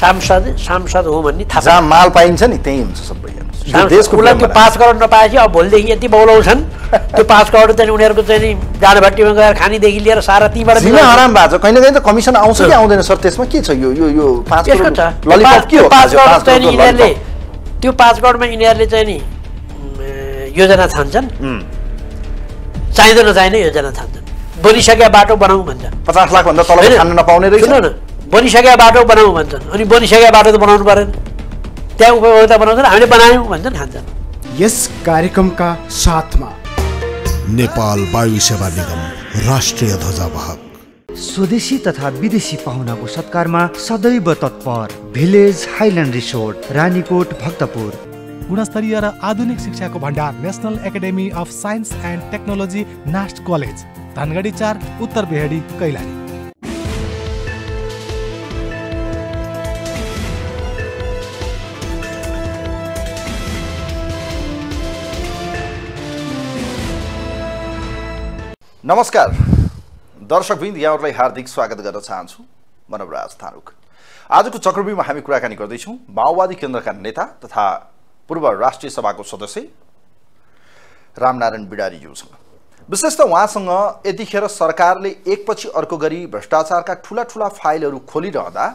सांसद सांसद हो भन्ने थाहा जहाँ माल पाइन्छ नि त्यहीँ हुन्छ सबै उसलाई त्यो पाँच करोड नपाएपछि अब भोलिदेखि यति बौलाउँछन् त्यो पाँच करोड चाहिँ उनीहरूको चाहिँ जानभट्टीमा गएर खानेदेखि लिएर सारा तीबाट आराम भएको छ कहिले कहीँ त कमिसन आउँछ कि आउँदैन सर त्यसमा के छ यो यो यो पाँच करोड चाहिँ यिनीहरूले त्यो पाँच करोडमा यिनीहरूले चाहिँ नि योजना छान्छन् चाहिँदो नचाहिँदै योजना छान्छन् बोलिसके बाटो बनाऊ भन्छ पचास लाखभन्दा तल खान नपाउने रहेछ बनिसकेका बाटो बनाऊ भन्छन् अनि बनिसकेका बाटो त बनाउनु परेन त्यहाँ उपभोक्ता बनाउँछन् हामीले बनायौँ भन्छन् खान्छन् यस कार्यक्रमका साथमा नेपाल वायु सेवा निगम राष्ट्रिय ध्वजावाहक स्वदेशी तथा विदेशी पाहुनाको सत्कारमा सदैव तत्पर village highland resort Ranikot Bhaktapur गुणस्तरीय र आधुनिक शिक्षाको भण्डार national academy of science and technology NAST college Dhangadhi चार उत्तर बिहारी कैलाली नमस्कार दर्शकवृन्द यहाँहरूलाई हार्दिक स्वागत गर्न चाहन्छु मनवराज थारूक आजको चक्रव्यूमा हामी कुराकानी गर्दैछौँ माओवादी केन्द्रका नेता तथा पूर्व राष्ट्रिय सभाको सदस्य रामनारायण बिडारीज्यूसँग विशेष त उहाँसँग यतिखेर सरकारले एकपछि अर्को गरी भ्रष्टाचारका ठुला ठुला फाइलहरू खोलिरहँदा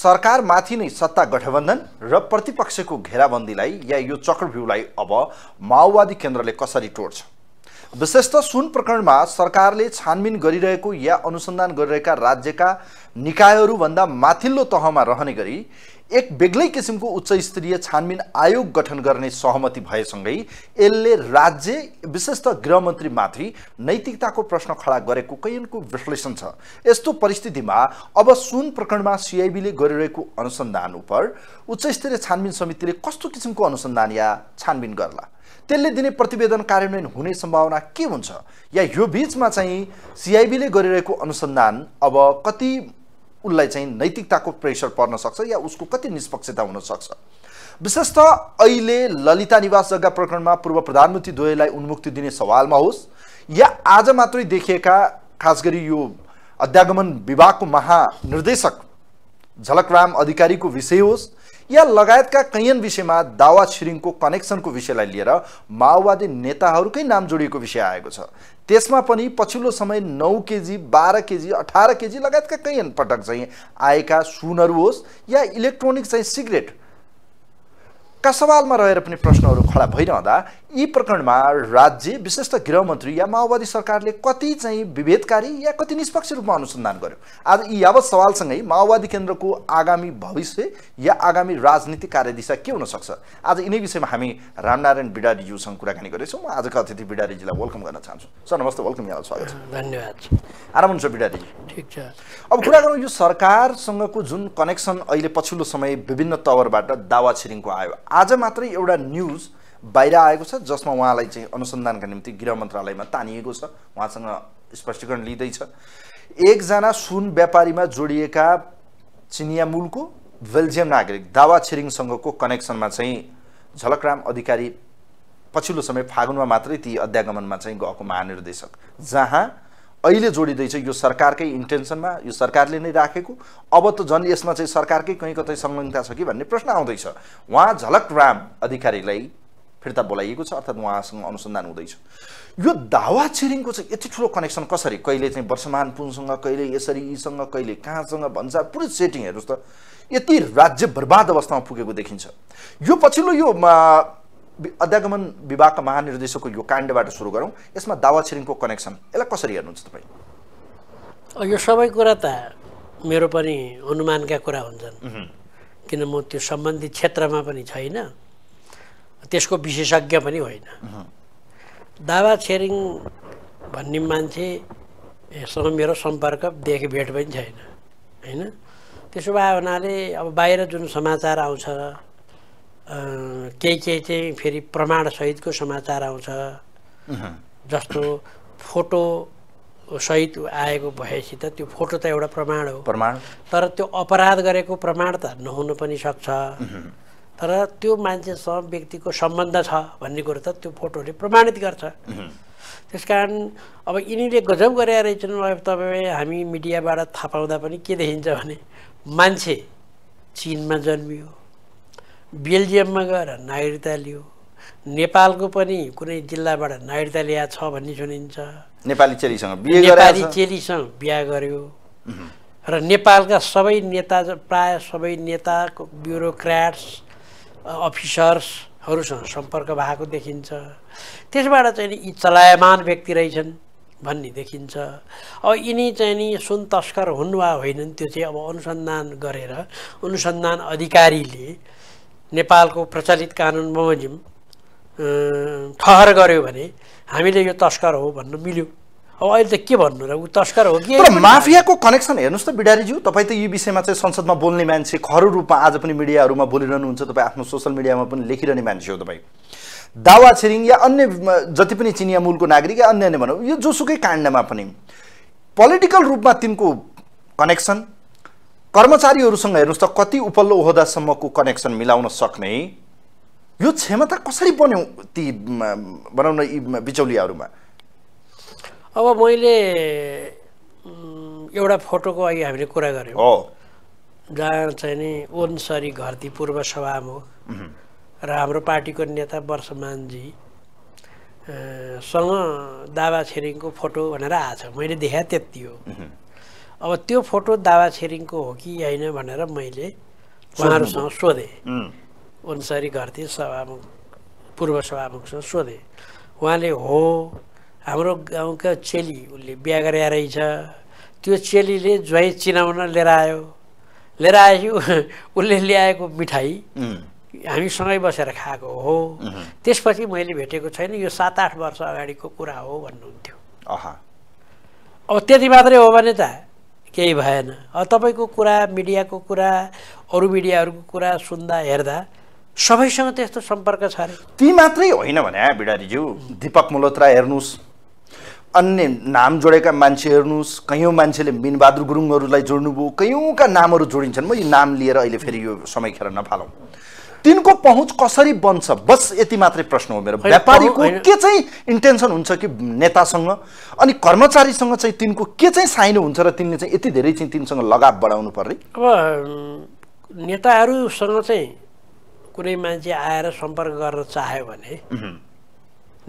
सरकारमाथि नै सत्ता गठबन्धन र प्रतिपक्षको घेराबन्दीलाई या यो चक्रव्यूहलाई अब माओवादी केन्द्रले कसरी टोड्छ विशेषतः सुन प्रकरणमा सरकारले छानबिन गरिरहेको या अनुसन्धान गरिरहेका राज्यका निकायहरूभन्दा माथिल्लो तहमा रहने गरी एक बेग्लै किसिमको उच्च स्तरीय छानबिन आयोग गठन गर्ने सहमति भएसँगै यसले राज्य विशेषतः गृहमन्त्रीमाथि नैतिकताको प्रश्न खडा गरेको कैयनको विश्लेषण छ यस्तो परिस्थितिमा अब सुन प्रकरणमा सिआइबीले गरिरहेको अनुसन्धान उप उच्च स्तरीय छानबिन समितिले कस्तो किसिमको अनुसन्धान या छानबिन गर्ला त्यसले दिने प्रतिवेदन कार्यान्वयन हुने सम्भावना के हुन्छ या यो बिचमा चाहिँ सिआइबीले गरिरहेको अनुसन्धान अब कति उसलाई चाहिँ नैतिकताको प्रेसर पर्न सक्छ या उसको कति निष्पक्षता हुनसक्छ विशेष त अहिले ललिता निवास जग्गा प्रकरणमा पूर्व प्रधानमन्त्री द्वयलाई उन्मुक्ति दिने सवालमा होस् या आज मात्रै देखिएका खास गरी यो अध्यागमन विभागको महानिर्देशक झलकराम अधिकारीको विषय होस् या लगायतका कैयन विषयमा दावा छिरिङको कनेक्सनको विषयलाई लिएर माओवादी नेताहरूकै नाम जोडिएको विषय आएको छ त्यसमा पनि पछिल्लो समय नौ केजी बाह्र केजी अठार केजी लगायतका कैयन पटक चाहिँ आएका सुनहरू होस् या इलेक्ट्रोनिक चाहिँ सिगरेट का सवालमा रहेर पनि प्रश्नहरू खडा भइरहँदा यी प्रकरणमा राज्य विशेष त गृहमन्त्री या माओवादी सरकारले कति चाहिँ विभेदकारी या कति निष्पक्ष रूपमा अनुसन्धान गर्यो आज यी यावत सवालसँगै माओवादी केन्द्रको आगामी भविष्य या आगामी राजनीतिक कार्यदिशा के हुनसक्छ आज यिनै विषयमा हामी रामनारायण बिडारीज्यूसँग कुराकानी गरेछौँ म आजको अतिथि बिडारीजीलाई वेलकम गर्न चाहन्छु सर नमस्ते वेलकम यहाँलाई स्वागत छ धन्यवाद आराम हुन्छ बिडारीजी ठिक छ अब कुरा गरौँ यो सरकारसँगको जुन कनेक्सन अहिले पछिल्लो समय विभिन्न तवरबाट दावा छिरिङको आयो आज मात्रै एउटा न्युज बाहिर आएको छ जसमा उहाँलाई चाहिँ अनुसन्धानका निम्ति गृह मन्त्रालयमा तानिएको छ उहाँसँग स्पष्टीकरण लिँदैछ एकजना सुन व्यापारीमा जोडिएका चिनिया मूलको बेल्जियम नागरिक दावा छिरिङसँगको कनेक्सनमा चाहिँ झलकराम अधिकारी पछिल्लो समय फागुनमा मात्रै ती अध्यागमनमा चाहिँ गएको महानिर्देशक जहाँ अहिले जोडिँदैछ यो सरकारकै इन्टेन्सनमा यो सरकारले नै राखेको अब त झन् यसमा चाहिँ सरकारकै कहीँ कतै संलग्नता छ कि भन्ने प्रश्न आउँदैछ उहाँ झलक राम अधिकारीलाई फिर्ता बोलाइएको छ अर्थात् उहाँसँग अनुसन्धान हुँदैछ यो दावा छिरिङको चाहिँ यति ठुलो कनेक्सन कसरी कहिले चाहिँ वर्षमान पुनसँग कहिले यसरी यीसँग कहिले कहाँसँग भन्छ पुरै सेटिङ हेर्नुहोस् त यति राज्य बर्बाद अवस्थामा पुगेको देखिन्छ यो पछिल्लो यो अध्यागमन विभागका महानिर्देशकको यो काण्डबाट सुरु गरौँ यसमा दावा छिरिङको कनेक्सन यसलाई कसरी हेर्नुहुन्छ तपाईँ यो सबै कुरा त मेरो पनि अनुमानका कुरा हुन्छन् किन म त्यो सम्बन्धित क्षेत्रमा पनि छैन त्यसको विशेषज्ञ पनि होइन दावा छेरिङ भन्ने मान्छेसँग मेरो सम्पर्क भेट पनि छैन होइन त्यसो भए हुनाले अब बाहिर जुन समाचार आउँछ केही केही चाहिँ फेरि प्रमाणसहितको समाचार आउँछ जस्तो फोटो सहित आएको भएपछि त त्यो फोटो त एउटा प्रमाण हो प्रमाण तर त्यो अपराध गरेको प्रमाण त नहुनु पनि सक्छ तर त्यो मान्छेसँग व्यक्तिको सम्बन्ध छ भन्ने कुरो त त्यो फोटोले प्रमाणित गर्छ त्यस कारण अब यिनीले गजब गरे रहेछन् अब तपाईँ हामी मिडियाबाट थाहा पाउँदा पनि के देखिन्छ भने मान्छे चिनमा जन्मियो बेल्जियममा गएर नागरिकता लियो नेपालको पनि कुनै जिल्लाबाट नागरिकता ल्याएको छ भन्ने सुनिन्छ नेपाली चेलीसँग बिहे नेपाली चेलीसँग बिहा गर्यो र नेपालका सबै नेता प्राय सबै नेता ब्युरोक्राट्स अफिसर्सहरूसँग सम्पर्क भएको देखिन्छ त्यसबाट चाहिँ नि यी चलायमान व्यक्ति रहेछन् भन्ने देखिन्छ अब यिनी चाहिँ नि सुन तस्कर हुन् वा होइनन् त्यो चाहिँ अब अनुसन्धान गरेर अनुसन्धान अधिकारीले नेपालको प्रचलित कानुन बमोजिम ठहर गर्यो भने हामीले यो तस्कर हो भन्नु मिल्यो अब अहिले त के भन्नु र ऊ तस्कर हो कि माफियाको कनेक्सन हेर्नुहोस् त बिडारीज्यू तपाईँ त यो विषयमा चाहिँ संसदमा बोल्ने मान्छे खरु रूपमा आज पनि मिडियाहरूमा बोलिरहनुहुन्छ तपाईँ आफ्नो सोसियल मिडियामा पनि लेखिरहने मान्छे हो तपाईँ दावा छिरिङ या अन्य जति पनि चिनिया मूलको नागरिक या अन्य अन्य भनौँ यो जोसुकै काण्डमा पनि पोलिटिकल रूपमा तिनको कनेक्सन कर्मचारीहरूसँग हेर्नुहोस् त कति उपल्लो ओहदासम्मको कनेक्सन मिलाउन सक्ने यो क्षमता कसरी बन्यो ती बनाउन न यी बिचौलियाहरूमा अब मैले एउटा फोटोको अघि हामीले कुरा गऱ्यौँ जहाँ चाहिँ नि ओनसरी घरती पूर्व सभामुख र हाम्रो पार्टीको नेता वर्षमानजी सँग दावा छिरिङको फोटो भनेर आएको छ मैले देखाएँ त्यति हो अब त्यो फोटो दावा छिरिङको हो कि होइन भनेर मैले उहाँहरूसँग सोधेँ उनसरी गर्थेँ सभामुख पूर्व सभामुखसँग सोधेँ उहाँले हो हाम्रो गाउँका चेली उसले बिहा गरे रहेछ त्यो चेलीले ज्वाइँ चिनाउन लिएर आयो लिएर आएपछि उसले ल्याएको मिठाई हामी बसेर खाएको हो त्यसपछि मैले भेटेको छैन यो सात आठ वर्ष अगाडिको कुरा हो भन्नुहुन्थ्यो अब त्यति मात्रै हो भने त केही भएन तपाईँको कुरा मिडियाको कुरा अरू मिडियाहरूको कुरा सुन्दा हेर्दा सबैसँग त्यस्तो सम्पर्क छ अरे ती मात्रै होइन भने बिडारीज्यू दिपक मल्होत्रा हेर्नुहोस् अन्य नाम जोडेका मान्छे हेर्नुहोस् कैयौँ मान्छेले मिनबहादुर गुरुङहरूलाई जोड्नुभयो कैयौँका नामहरू जोडिन्छन् म यो नाम लिएर अहिले फेरि यो समय खेर नफालौँ तिनको पहुँच कसरी बन्छ बस यति मात्रै प्रश्न हो मेरो व्यापारीको के चाहिँ इन्टेन्सन हुन्छ कि नेतासँग अनि कर्मचारीसँग चाहिँ तिनको के चाहिँ साइनो हुन्छ र तिनले चाहिँ यति धेरै चाहिँ तिनसँग लगाव बढाउनु पर्ने अब नेताहरूसँग चाहिँ कुनै मान्छे आएर सम्पर्क गर्न चाह्यो भने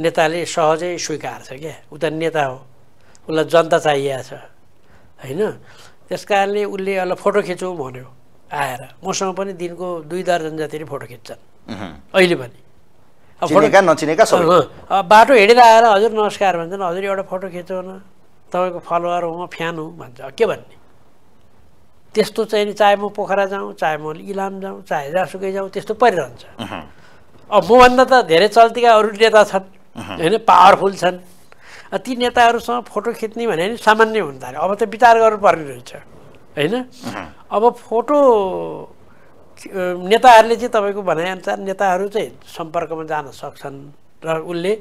नेताले सहजै स्वीकार्छ क्या ऊ त नेता हो उसलाई जनता चाहिएको छ होइन त्यस कारणले उसले यसलाई फोटो खिचौँ भन्यो आएर मसँग पनि दिनको दुई दर्जन जति नै फोटो खिच्छन् अहिले पनि बाटो हिँडेर आएर हजुर नमस्कार भन्छन् हजुर एउटा फोटो खिचौँ न तपाईँको फलोवर हो म फ्यान हो भन्छ के भन्ने त्यस्तो चाहिँ नि चाहे म पोखरा जाउँ चाहे म इलाम जाउँ चाहे जासुकै जाउँ त्यस्तो परिरहन्छ अब मभन्दा त धेरै चल्तीका अरू नेता छन् होइन पावरफुल छन् ती नेताहरूसँग फोटो खिच्ने भने नि सामान्य हुन थाल्यो अब त विचार गर्नुपर्ने रहेछ होइन अब फोटो नेताहरूले चाहिँ तपाईँको भनाइअनुसार नेताहरू चाहिँ सम्पर्कमा जान सक्छन् र उसले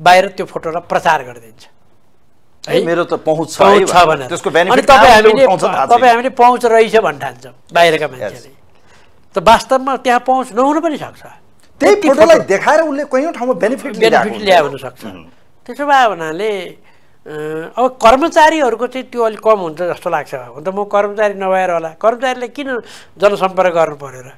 बाहिर त्यो फोटोलाई प्रचार गरिदिन्छ है मेरो त पहुँच छ भने अनि तपाईँ हामीले तपाईँ हामीले पहुँच रहेछ भन्ने ठान्छौँ बाहिरका मान्छेले त वास्तवमा त्यहाँ पहुँच नहुनु पनि सक्छ त्यही फोटोलाई देखाएर उसले कयौँ ठाउँमा बेनिफिट बेनिफिट ल्याउन सक्छ त्यसो भए हुनाले अब कर्मचारीहरूको चाहिँ त्यो अलिक कम हुन्छ जस्तो लाग्छ हुन त म कर्मचारी नभएर होला कर्मचारीले किन जनसम्पर्क गर्नु पऱ्यो र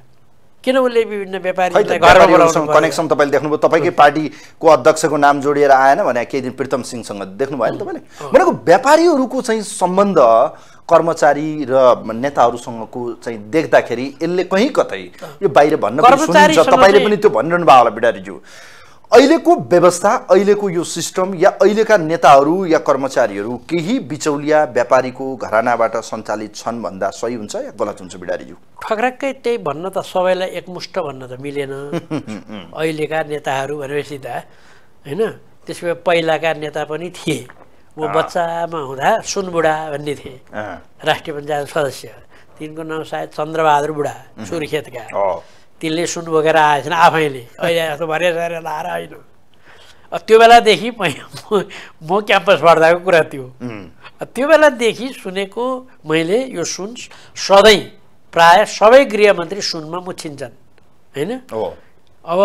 किन उसले विभिन्न व्यापारीसँग कनेक्सन तपाईँले देख्नुभयो तपाईँकै पार्टीको अध्यक्षको नाम जोडिएर आएन भने केही दिन प्रितम सिंहसँग देख्नुभयो नि तपाईँले भनेको व्यापारीहरूको चाहिँ सम्बन्ध कर्मचारी र नेताहरूसँगको चाहिँ देख्दाखेरि यसले कहीँ कतै यो बाहिर भन्न तपाईँले पनि त्यो भनिरहनु भयो होला बिडारीज्यू अहिलेको व्यवस्था अहिलेको यो सिस्टम या अहिलेका नेताहरू या कर्मचारीहरू केही बिचौलिया व्यापारीको घरानाबाट सञ्चालित छन् भन्दा सही हुन्छ या गलत हुन्छ बिडारीज्यू ठक्रक्कै त्यही भन्न त सबैलाई एकमुष्ट भन्न त मिलेन अहिलेका नेताहरू भनेपछि त होइन त्यसमा पहिलाका नेता पनि थिए म बच्चामा हुँदा सुनबुढा भन्ने थिए राष्ट्रिय पञ्चायत सदस्य तिनको नाउँ सायद चन्द्रबहादुर बुढा सुर्खेतका तिनले सुन बोकेर आएछन् आफैले अहिले यस्तो भरे सरे लाएर होइन त्यो बेलादेखि म क्याम्पस पढ्दाको कुरा त्यो त्यो बेलादेखि सुनेको मैले यो सुन सधैँ प्राय सबै गृहमन्त्री सुनमा मुछिन्छन् होइन अब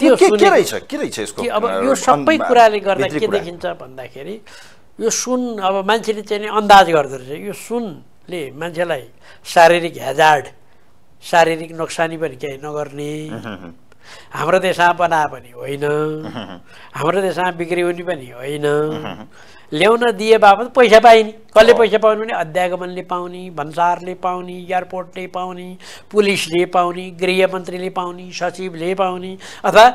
त्यो के रहेछ के रहेछ यसको अब यो सबै कुराले गर्दा के देखिन्छ भन्दाखेरि यो सुन अब मान्छेले चाहिँ अन्दाज गर्दो रहेछ यो सुनले मान्छेलाई शारीरिक हेजार्ड शारीरिक नोक्सानी पनि केही नगर्ने हाम्रो देशमा बना पनि होइन हाम्रो देशमा बिक्री हुने पनि होइन ल्याउन दिए बापत पैसा पाइने कसले पैसा पाउनु भने अध्यागमनले पाउने भन्सारले पाउने एयरपोर्टले पाउने पुलिसले पाउने गृहमन्त्रीले पाउने सचिवले पाउने अथवा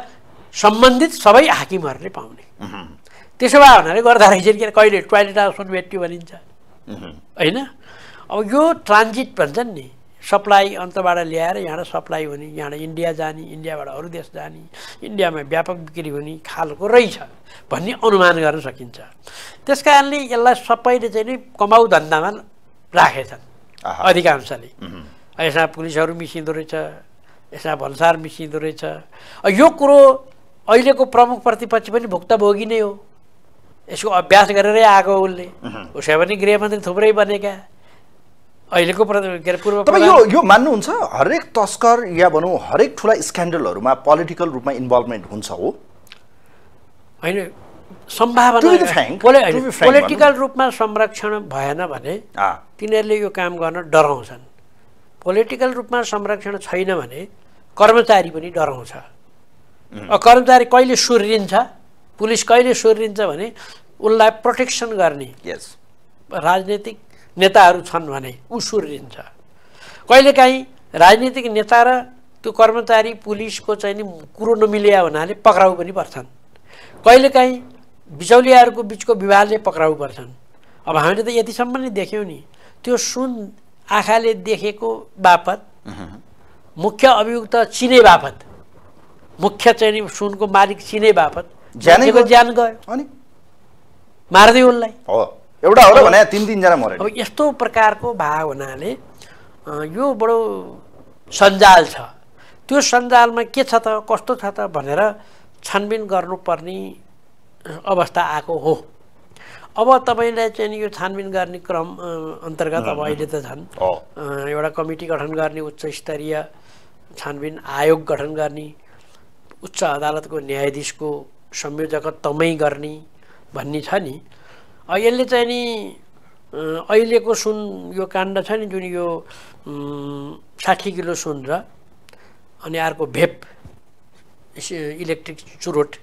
सम्बन्धित सबै हाकिमहरूले पाउने त्यसो भए हुनाले गर्दा रहेछ किन कहिले टोयलेट आउँछ भेट्यो भनिन्छ होइन अब यो ट्रान्जिट भन्छन् नि सप्लाई अन्तबाट ल्याएर यहाँबाट सप्लाई हुने यहाँबाट इन्डिया जाने इन्डियाबाट अरू देश जाने इन्डियामा व्यापक बिक्री हुने खालको रहेछ भन्ने अनुमान गर्न सकिन्छ त्यस कारणले यसलाई सबैले चाहिँ नि कमाउ धन्दामा राखेछन् अधिकांशले यसमा पुलिसहरू मिसिँदो रहेछ यसमा भन्सार मिसिँदो रहेछ यो कुरो अहिलेको प्रमुख प्रतिपक्षी पनि भुक्तभोगी नै हो यसको अभ्यास गरेरै आएको उसले उसै पनि गृहमन्त्री थुप्रै बनेका अहिलेको के अरे पूर्व तपाईँ यो यो मान्नुहुन्छ हरेक तस्कर या भनौँ हरेक ठुला स्क्यान्डलहरूमा पोलिटिकल रूपमा इन्भल्भमेन्ट हुन्छ हो होइन सम्भावना पोलिटिकल रूपमा संरक्षण भएन भने तिनीहरूले यो काम गर्न डराउँछन् पोलिटिकल रूपमा संरक्षण छैन भने कर्मचारी पनि डराउँछ कर्मचारी कहिले सुर्रिन्छ पुलिस कहिले सुर्रिन्छ भने उसलाई प्रोटेक्सन गर्ने राजनैतिक नेताहरू छन् भने उसुरिन्छ कहिलेकाहीँ राजनीतिक नेता र त्यो कर्मचारी पुलिसको चाहिँ नि कुरो नमिल्या हुनाले पक्राउ पनि पर्छन् कहिलेकाहीँ बिचौलियाहरूको बिचको विवादले पक्राउ पर्छन् अब हामीले त यतिसम्म नै देख्यौँ नि त्यो सुन आँखाले देखेको बापत मुख्य अभियुक्त चिने बापत मुख्य चाहिँ नि सुनको मालिक चिने बापत ज्यान गयो अनि मारिदियो उनलाई एउटा हो भने तिन तिनजना मरे अब यस्तो प्रकारको भावनाले यो बडो सञ्जाल छ त्यो सञ्जालमा के छ त कस्तो छ त भनेर छानबिन गर्नुपर्ने अवस्था आएको हो अब तपाईँलाई चाहिँ यो छानबिन गर्ने क्रम अन्तर्गत अब अहिले त झन् एउटा कमिटी गठन गर्ने उच्च स्तरीय छानबिन आयोग गठन गर्ने उच्च अदालतको न्यायाधीशको संयोजकत्वमै गर्ने भन्ने छ नि यसले चाहिँ नि अहिलेको सुन यो काण्ड छ नि जुन यो साठी किलो सुन र अनि अर्को भेप इलेक्ट्रिक चुरोट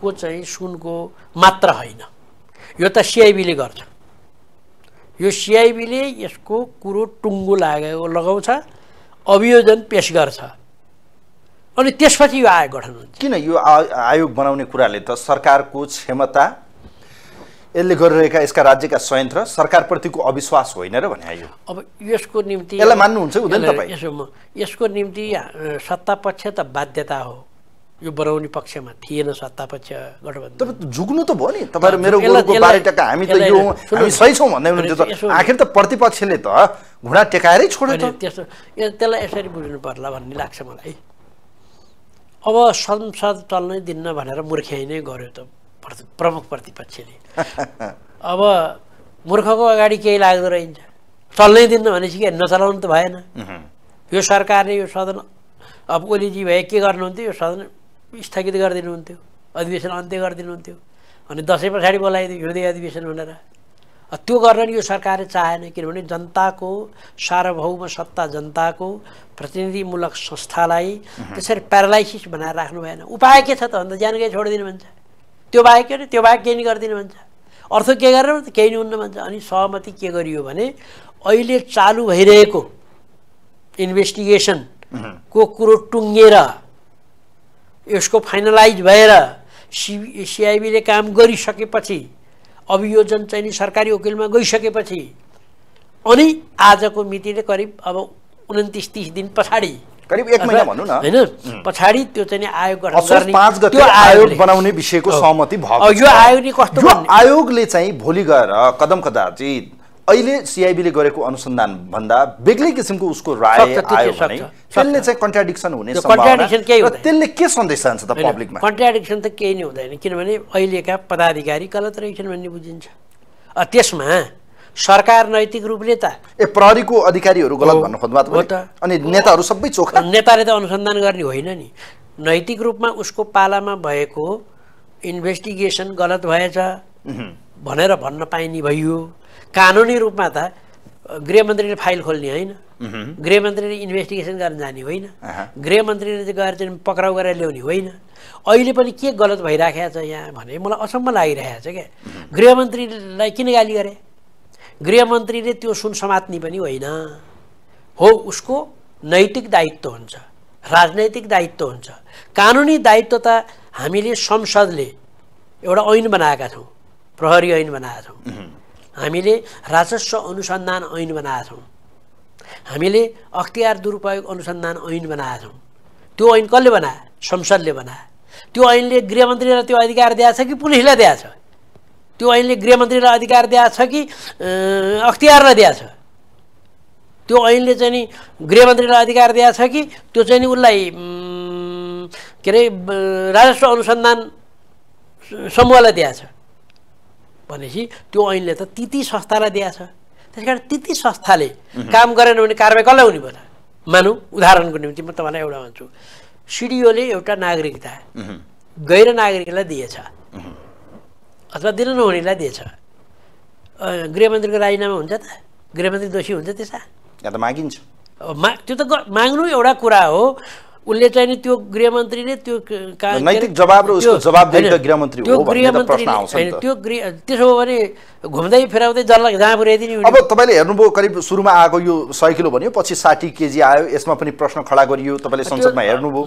को चाहिँ सुनको मात्र होइन यो त सिआइबीले गर्छ यो सिआइबीले यसको कुरो टुङ्गो लाग्यो लगाउँछ अभियोजन पेस गर्छ अनि त्यसपछि यो आयोग गठन हुन्छ किन यो आयोग बनाउने कुराले त सरकारको क्षमता यसले गरिरहेका यसका राज्यका संयन्त्र सरकारप्रतिको अविश्वास होइन र भने आयो अब यसको निम्ति यसलाई मान्नुहुन्छ हुँदैन तपाईँ यसको निम्ति सत्ता पक्ष त बाध्यता हो यो बनाउने पक्षमा थिएन सत्ता पक्ष गठबन्धन तर झुक्नु त भयो नि तपाईँहरू मेरो हामी त यो हामी सही छौँ भन्दै हुनुहुन्थ्यो आखिर त प्रतिपक्षले त घुँडा टेकाएरै छोड्यो त त्यसलाई यसरी बुझ्नु पर्ला भन्ने लाग्छ मलाई अब संसद चल्नै दिन्न भनेर मूर्ख्याइ नै गर्यो त प्रमुख प्रतिपक्षले अब मूर्खको अगाडि केही लाग्दो रहन्छ चल्नै दिन्न भनेपछि के नचलाउनु त भएन यो सरकारले यो सदन अब ओलीजी भए के गर्नुहुन्थ्यो यो सदन स्थगित गरिदिनुहुन्थ्यो अधिवेशन अन्त्य गरिदिनुहुन्थ्यो अनि दसैँ पछाडि बोलाइदियो हिउँदै अधिवेशन भनेर त्यो गर्न यो सरकारले चाहेन किनभने जनताको सार्वभौम सत्ता जनताको प्रतिनिधिमूलक संस्थालाई त्यसरी प्यारालाइसिस बनाएर राख्नु भएन उपाय के छ त भन्दा ज्यानकै छोडिदिनु भन्छ त्यो बाहेक के अरे त्यो बाहेक केही नि गरिदिनु भन्छ अर्थ के गरेर केही नि हुन्न भन्छ अनि सहमति के गरियो भने अहिले चालु भइरहेको इन्भेस्टिगेसन को कुरो टुङ्गेर यसको फाइनलाइज भएर सि सिआइबीले काम गरिसकेपछि अभियोजन चाहिँ नि सरकारी वकिलमा गइसकेपछि अनि आजको मितिले करिब अब उन्तिस तिस दिन पछाडि करिब एक महिना भन्नु न होइन पछाडि त्यो चाहिँ आयोग पाँच गति आयोग बनाउने विषयको सहमति भयो यो आयोगले कस्तो आयोगले चाहिँ भोलि गएर कदम कदाचित अहिले सिआइबीले गरेको अनुसन्धान भन्दा बेग्लै किसिमको उसको राय आयो भने त्यसले चाहिँ कन्ट्राडिक्सन हुने कन्ट्राडिक्सन केही त्यसले के सन्देश जान्छ त पब्लिकमा कन्ट्राडिक्सन त केही नै हुँदैन किनभने अहिलेका पदाधिकारी गलत रहेछन् भन्ने बुझिन्छ त्यसमा सरकार नैतिक रूपले त ए प्रहरीको अधिकारीहरू गलत भन्नु खोज्नु त अनि नेताहरू सबै चोख नेताले त अनुसन्धान गर्ने होइन नि नैतिक रूपमा उसको पालामा भएको इन्भेस्टिगेसन गलत भएछ भनेर भन्न पाइने भइयो कानुनी रूपमा त गृहमन्त्रीले फाइल खोल्ने होइन गृहमन्त्रीले इन्भेस्टिगेसन गर्न जाने होइन गृहमन्त्रीले चाहिँ गएर चाहिँ पक्राउ गरेर ल्याउने होइन अहिले पनि के गलत भइराखेको छ यहाँ भने मलाई असम्म लागिरहेको छ क्या गृहमन्त्रीलाई किन गाली गरे गृहमन्त्रीले त्यो सुन समात्ने पनि होइन हो उसको नैतिक दायित्व हुन्छ राजनैतिक दायित्व हुन्छ कानुनी दायित्व त हामीले संसदले एउटा ऐन बनाएका छौँ प्रहरी ऐन बनाएका छौँ हामीले राजस्व अनुसन्धान ऐन बनाएका छौँ हामीले अख्तियार दुरुपयोग अनुसन्धान ऐन बनाएका छौँ त्यो ऐन कसले बनाए संसदले बनाए त्यो ऐनले गृहमन्त्रीलाई त्यो अधिकार दिएको छ कि पुलिसलाई दिएको छ त्यो ऐनले गृहमन्त्रीलाई अधिकार दिएको छ कि अख्तियारलाई दिएको छ त्यो ऐनले चाहिँ नि गृहमन्त्रीलाई अधिकार दिएको छ कि त्यो चाहिँ नि उसलाई के अरे राजस्व अनुसन्धान समूहलाई दिएको छ भनेपछि त्यो ऐनले त ती संस्थालाई दिएको छ त्यस कारण ती संस्थाले काम गरेन भने कारवाही कसलाई हुने भयो मानौँ उदाहरणको निम्ति म तपाईँलाई एउटा भन्छु सिडिओले एउटा नागरिकता गैर नागरिकलाई दिएछ अथवा दिन नहुनेलाई दिएछ गृहमन्त्रीको राजीनामा हुन्छ त गृहमन्त्री दोषी हुन्छ त्यसमा या त मागिन्छ मा त्यो त माग्नु एउटा कुरा हो उनले चाहिँ त्यो गृहमन्त्रीले त्यो नैतिक जवाब र उसको गृहमन्त्री हो भन्ने प्रश्न आउँछ त्यो गृह त्यसो हो भने घुम्दै फिराउँदै जसलाई जहाँ पुर्याइदिने अब तपाईँले हेर्नुभयो करिब सुरुमा आएको यो सय किलो भन्यो पछि साठी केजी आयो यसमा पनि प्रश्न खडा गरियो तपाईँले संसदमा हेर्नुभयो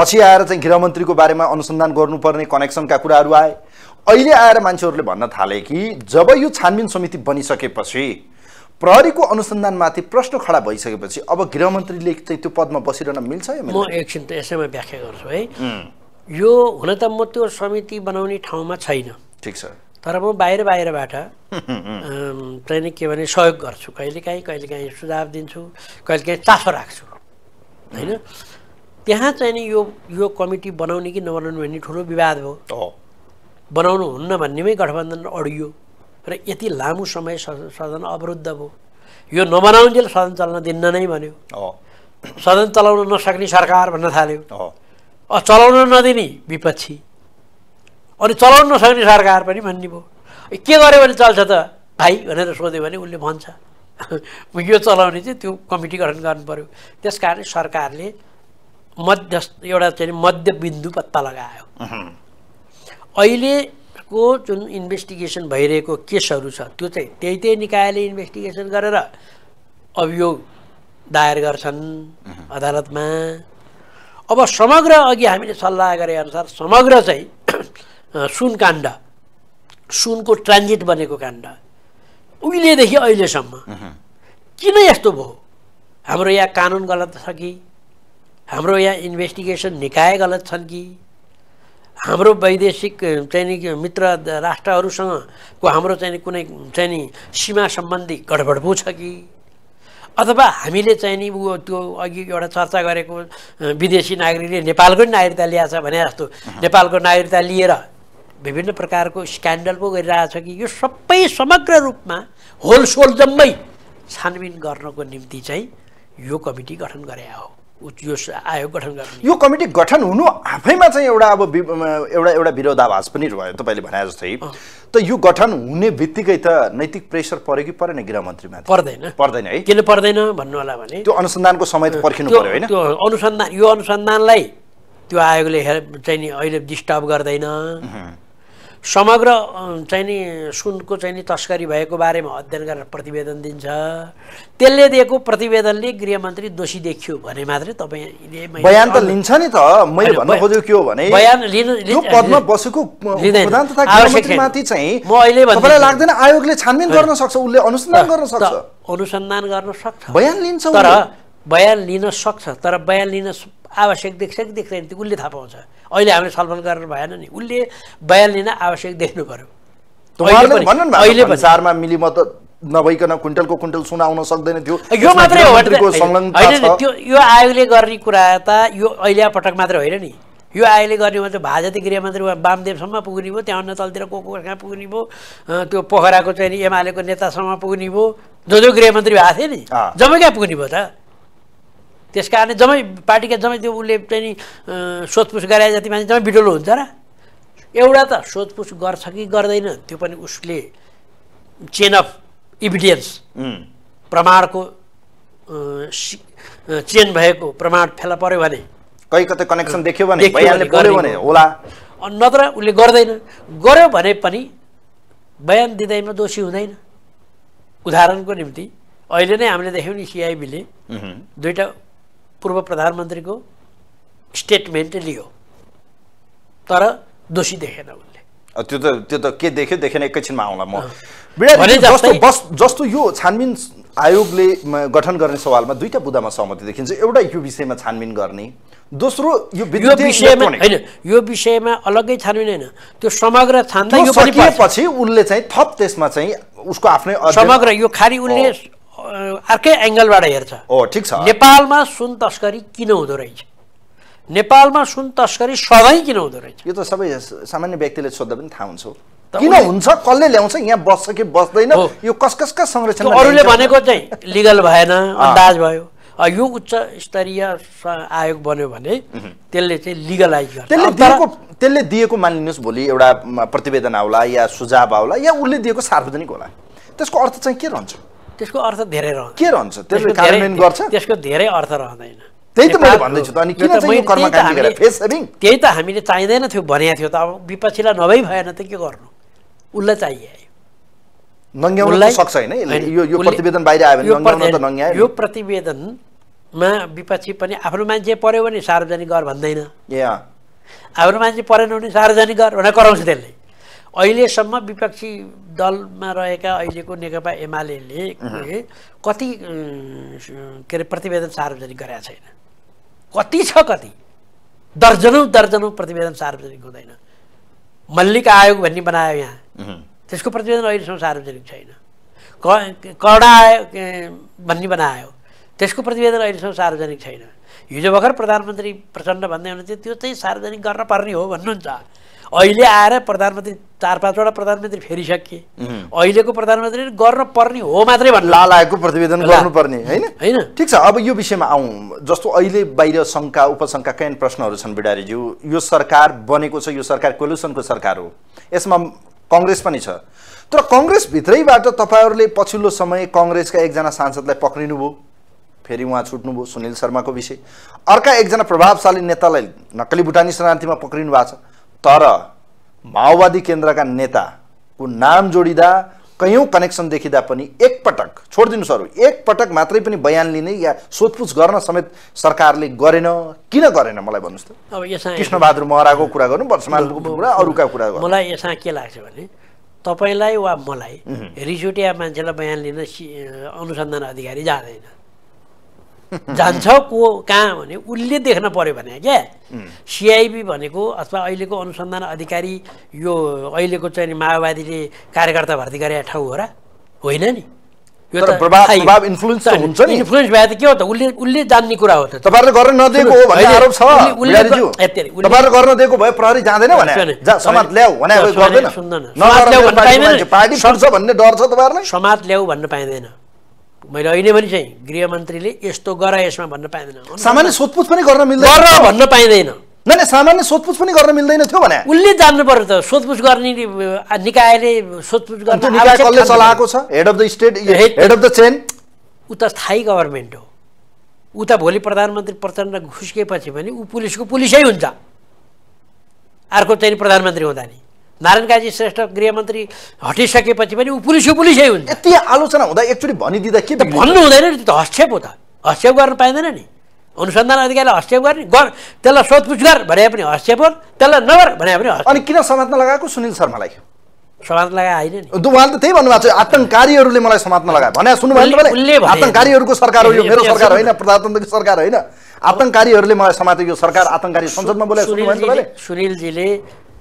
पछि आएर चाहिँ गृहमन्त्रीको बारेमा अनुसन्धान गर्नुपर्ने कनेक्सनका कुराहरू आए अहिले आएर मान्छेहरूले भन्न थाले कि जब यो छानबिन समिति बनिसकेपछि प्रहरीको अनुसन्धानमाथि प्रश्न खडा भइसकेपछि अब गृहमन्त्रीले त्यो पदमा बसिरहन मिल्छ म एकछिन त यसैमा व्याख्या गर्छु है यो हुन त म त्यो समिति बनाउने ठाउँमा छैन ठिक छ तर म बाहिर बाहिरबाट चाहिँ के भने सहयोग गर्छु कहिलेकाहीँ कहिलेकाहीँ सुझाव दिन्छु कहिलेकाहीँ चासो राख्छु होइन त्यहाँ चाहिँ नि यो यो कमिटी बनाउने कि नबनाउने भन्ने ठुलो विवाद हो बनाउनु हुन्न भन्नेमै गठबन्धन अडियो र यति लामो समय सदन अवरुद्ध भयो यो नबनाउन्जेल सदन चल्न दिन्न नै भन्यो सदन चलाउन नसक्ने सरकार भन्न थाल्यो चलाउन नदिने विपक्षी अनि चलाउन नसक्ने सरकार पनि भन्ने भयो के गर्यो भने चल्छ त भाइ भनेर सोध्यो भने उसले भन्छ यो चलाउने चाहिँ त्यो कमिटी गठन गर्नु पऱ्यो त्यस कारण सरकारले मध्य एउटा चाहिँ मध्यबिन्दु पत्ता लगायो अहिले को जुन इन्भेस्टिगेसन भइरहेको केसहरू छ त्यो चाहिँ त्यही त्यही निकायले इन्भेस्टिगेसन गरेर अभियोग दायर गर्छन् अदालतमा अब समग्र अघि हामीले सल्लाह गरे अनुसार समग्र चाहिँ सुन काण्ड सुनको ट्रान्जिट बनेको काण्ड उहिलेदेखि अहिलेसम्म किन यस्तो भयो हाम्रो यहाँ कानुन गलत छ कि हाम्रो यहाँ इन्भेस्टिगेसन निकाय गलत छन् कि हाम्रो वैदेशिक चाहिँ नि मित्र राष्ट्रहरूसँगको हाम्रो चाहिँ कुनै चाहिँ नि सीमा सम्बन्धी गडबड पो छ कि अथवा हामीले चाहिँ नि ऊ त्यो अघि एउटा चर्चा गरेको विदेशी नागरिकले नेपालको नागरिकता ल्याएछ भने जस्तो नेपालको नागरिकता लिएर विभिन्न प्रकारको स्क्यान्डल पो गरिरहेछ कि यो सबै समग्र रूपमा होलसोल जम्मै छानबिन गर्नको निम्ति चाहिँ यो कमिटी गठन गरे हो यो आयोग गठन गर्ने यो कमिटी गठन हुनु आफैमा चाहिँ एउटा अब एउटा एउटा विरोधाभास पनि रह्यो तपाईँले भने जस्तै त यो गठन हुने बित्तिकै त नैतिक प्रेसर पऱ्यो कि परेन गृहमन्त्रीमा पर्दैन पर्दैन है किन पर्दैन भन्नु होला भने त्यो अनुसन्धानको समय त पर्खिनु पर्यो होइन त्यो अनुसन्धान यो अनुसन्धानलाई त्यो आयोगले चाहिँ नि अहिले डिस्टर्ब गर्दैन समग्र चाहिँ नि सुनको चाहिँ नि तस्करी भएको बारेमा अध्ययन गरेर प्रतिवेदन दिन्छ त्यसले दिएको प्रतिवेदनले गृहमन्त्री दोषी देखियो भने मात्रै तपाईँले बयान त लिन्छ नि त मैले भन्न खोजेको के हो भने पदमा बसेको प्रधान तथा चाहिँ म अहिले लाग्दैन आयोगले छानबिन गर्न सक्छ उसले अनुसन्धान गर्न सक्छ अनुसन्धान गर्न सक्छ बयान लिन्छ तर बयान लिन सक्छ तर बयान लिन आवश्यक देख्छ कि देख्दैन त्यो उसले थाहा पाउँछ अहिले हामीले छलफल गरेर भएन नि उसले बयान लिन आवश्यक देख्नु पऱ्यो अहिले संसारमा मिलिमत नभइकन कुन्टलको कुन्टल सुन सक्दैन थियो यो मात्रै हो त्यो यो आयोगले गर्ने कुरा त यो अहिले पटक मात्र होइन नि यो आयोगले गर्ने चाहिँ भाजपा गृहमन्त्री वामदेवसम्म पुग्ने भयो त्यहाँ अन्नतलतिर को को कहाँ पुग्ने भयो त्यो पोखराको चाहिँ एमालेको नेतासम्म पुग्ने भयो जो जो गृहमन्त्री भएको थियो नि जब कहाँ पुग्ने भयो त त्यस कारणले जम्मै पार्टीका जम्मै त्यो उसले चाहिँ नि सोधपुछ गरे जति मान्छे जम्मै बिडोलो हुन्छ र एउटा त सोधपुछ गर्छ कि गर्दैन त्यो पनि उसले चेन अफ इभिडेन्स प्रमाणको चेन भएको प्रमाण फेला पऱ्यो भने कहीँ कतै कनेक्सन देख्यो भने भने होला नत्र उसले गर्दैन गर्यो भने पनि बयान दिँदैमा दोषी हुँदैन उदाहरणको निम्ति अहिले नै हामीले देख्यौँ नि सिआइबीले दुईवटा पूर्व प्रधानमन्त्रीको स्टेटमेन्ट लियो तर दोषी देखेन उसले त्यो त त्यो त के देख्यो देखेन एकैछिनमा आउँला म जस्तो जस्तो यो छानबिन आयोगले गठन गर्ने सवालमा दुईटा बुदामा सहमति देखिन्छ एउटा यो विषयमा छानबिन गर्ने दोस्रो यो विषयमा होइन यो विषयमा अलग्गै छानबिन होइन त्यो समग्र छान्दा उसले चाहिँ थप त्यसमा चाहिँ उसको आफ्नै समग्र यो खालि उसले अर्कै एङ्गलबाट हेर्छ ओ ठिक छ नेपालमा सुन तस्करी किन हुँदो रहेछ नेपालमा सुन तस्करी सधैँ किन हुँदो रहेछ यो त सबै सामान्य व्यक्तिले सोद्धा पनि थाहा हुन्छ किन हुन्छ कसले ल्याउँछ यहाँ बस्छ कि बस्दैन यो कस कसका संरक्षण अरूले भनेको चाहिँ लिगल भएन अन्दाज भयो यो उच्च स्तरीय आयोग बन्यो भने त्यसले चाहिँ लिगलाइज त्यसले दिएको त्यसले दिएको मानिलिनुहोस् भोलि एउटा प्रतिवेदन आउला या सुझाव आउला या उसले दिएको सार्वजनिक होला त्यसको अर्थ चाहिँ के रहन्छ त्यसको अर्थ धेरै रहन्छ के रहन्छ त्यसले कार्यान्वयन गर्छ त्यसको धेरै अर्थ रहँदैन त्यही त मैले भन्दैछु त अनि किन चाहिँ यो कर्मकाण्ड गरे फेस सेभिङ त्यही त हामीले चाहिँदैन थियो भनेको थियो त अब विपक्षीलाई नभई भएन त के गर्नु उसलाई चाहिए नङ्ग्याउन सक्छ होइन यो यो प्रतिवेदन बाहिर आयो भने नङ्ग्याउन त नङ्ग्यायो यो प्रतिवेदन मा विपक्षी पनि आफ्नो मान्छे पऱ्यो भने सार्वजनिक गर भन्दैन ए आफ्नो मान्छे परेन भने सार्वजनिक गर भनेर कराउँछ त्यसले अहिलेसम्म विपक्षी दलमा रहेका अहिलेको नेकपा एमाले कति के अरे प्रतिवेदन सार्वजनिक गरेका छैन कति छ कति दर्जनौ दर्जनौँ प्रतिवेदन सार्वजनिक हुँदैन मल्लिक आयोग भन्ने बनायो यहाँ त्यसको प्रतिवेदन अहिलेसम्म सार्वजनिक छैन कडा आयोग भन्ने बनायो त्यसको प्रतिवेदन अहिलेसम्म सार्वजनिक छैन हिजो भर्खर प्रधानमन्त्री प्रचण्ड भन्दै हुनुहुन्थ्यो त्यो चाहिँ सार्वजनिक गर्न पर्ने हो भन्नुहुन्छ अहिले आएर प्रधानमन्त्री चार पाँचवटा प्रधानमन्त्री फेरिसके अहिलेको प्रधानमन्त्री गर्न पर्ने हो मात्रै भन्नु लालाएको प्रतिवेदन गर्नुपर्ने होइन होइन ठिक छ अब यो विषयमा आउँ जस्तो अहिले बाहिर शङ्का उपशङ्का कहीँ प्रश्नहरू छन् बिडारीज्यू यो सरकार बनेको छ यो सरकार कोलुसनको सरकार हो यसमा कङ्ग्रेस पनि छ तर कङ्ग्रेसभित्रैबाट तपाईँहरूले पछिल्लो समय कङ्ग्रेसका एकजना सांसदलाई पक्रिनुभयो फेरि उहाँ छुट्नुभयो सुनिल शर्माको विषय अर्का एकजना प्रभावशाली नेतालाई नक्कली भुटानी शरणार्थीमा पक्रिनु भएको छ तर माओवादी केन्द्रका नेताको नाम जोडिँदा कैयौँ कनेक्सन देखिँदा पनि एकपटक छोडिदिनुहोस् अरू एकपटक मात्रै पनि बयान लिने या सोधपुछ गर्न समेत सरकारले गरेन किन गरेन मलाई भन्नुहोस् त अब यसमा कृष्णबहादुर महराको कुरा गर्नु वर्षमानको कुरा अरूका कुरा गर्नु मलाई यसमा के लाग्छ भने तपाईँलाई वा मलाई रिस मान्छेलाई बयान लिन अनुसन्धान अधिकारी जाँदैन जान्छ को कहाँ भने उसले देख्न पऱ्यो भने क्या सिआइबी भनेको अथवा अहिलेको अनुसन्धान अधिकारी यो अहिलेको चाहिँ माओवादीले कार्यकर्ता भर्ती गरे ठाउँ हो र होइन नि यो त इन्फ्लुएन्स हुन्छ नि इन्फ्लुएन्स भए त के हो त उसले उसले जान्ने कुरा हो त तपाईँहरूले गर्न नदिएको हो भन्ने आरोप छ तपाईँहरूले गर्न दिएको भए प्रहरी जाँदैन भने समाज ल्याऊ भने गर्दैन समाज ल्याऊ भन्ने डर छ तपाईँहरूलाई समाज ल्याऊ भन्न पाइँदैन मैले अहिले पनि चाहिँ गृहमन्त्रीले यस्तो गर यसमा भन्न पाइँदैन सामान्य सोधपुछ पनि गर्न मिल्दैन गर भन्न पाइँदैन नै सामान्य सोधपुछ पनि गर्न मिल्दैन थियो भने उसले जान्नु पर्यो त सोधपुछ गर्ने निकायले सोधपुछ गर्नु चलाएको छ head of the state head of the chain ऊ त स्थायी गभर्मेन्ट हो ऊ त भोलि प्रधानमन्त्री प्रचण्ड घुस्केपछि पनि ऊ पुलिसको पुलिसै हुन्छ अर्को चाहिँ प्रधानमन्त्री हुँदा नि नारायण काजी श्रेष्ठ गृहमन्त्री हटिसकेपछि पनि ऊ पुलिस पुलिसै हुन्छ यति आलोचना हुँदा एकचोटि भनिदिँदा के भन्नु हुँदैन नि त्यो त हस्तक्षेप हो त हस्तक्षेप गर्न पाइँदैन नि अनुसन्धान अधिकारीले हस्तक्षेप गर्ने गर त्यसलाई सोधपुछ गर भने पनि हस्तक्षेप हो त्यसलाई नगर भने पनि अनि किन समात्न लगाएको सुनिल शर्मालाई समात्न लगाए होइन नि उहाँले त त्यही भन्नुभएको छ आतङ्ककारीहरूले मलाई समात्न लगायो भने सुन्नुभयो आतङ्ककारीहरूको सरकार हो यो मेरो सरकार होइन प्रजातन्त्रको सरकार होइन आतङ्ककारीहरूले मलाई यो सरकार आतङ्ककारी संसदमा बोले सुनिलजीले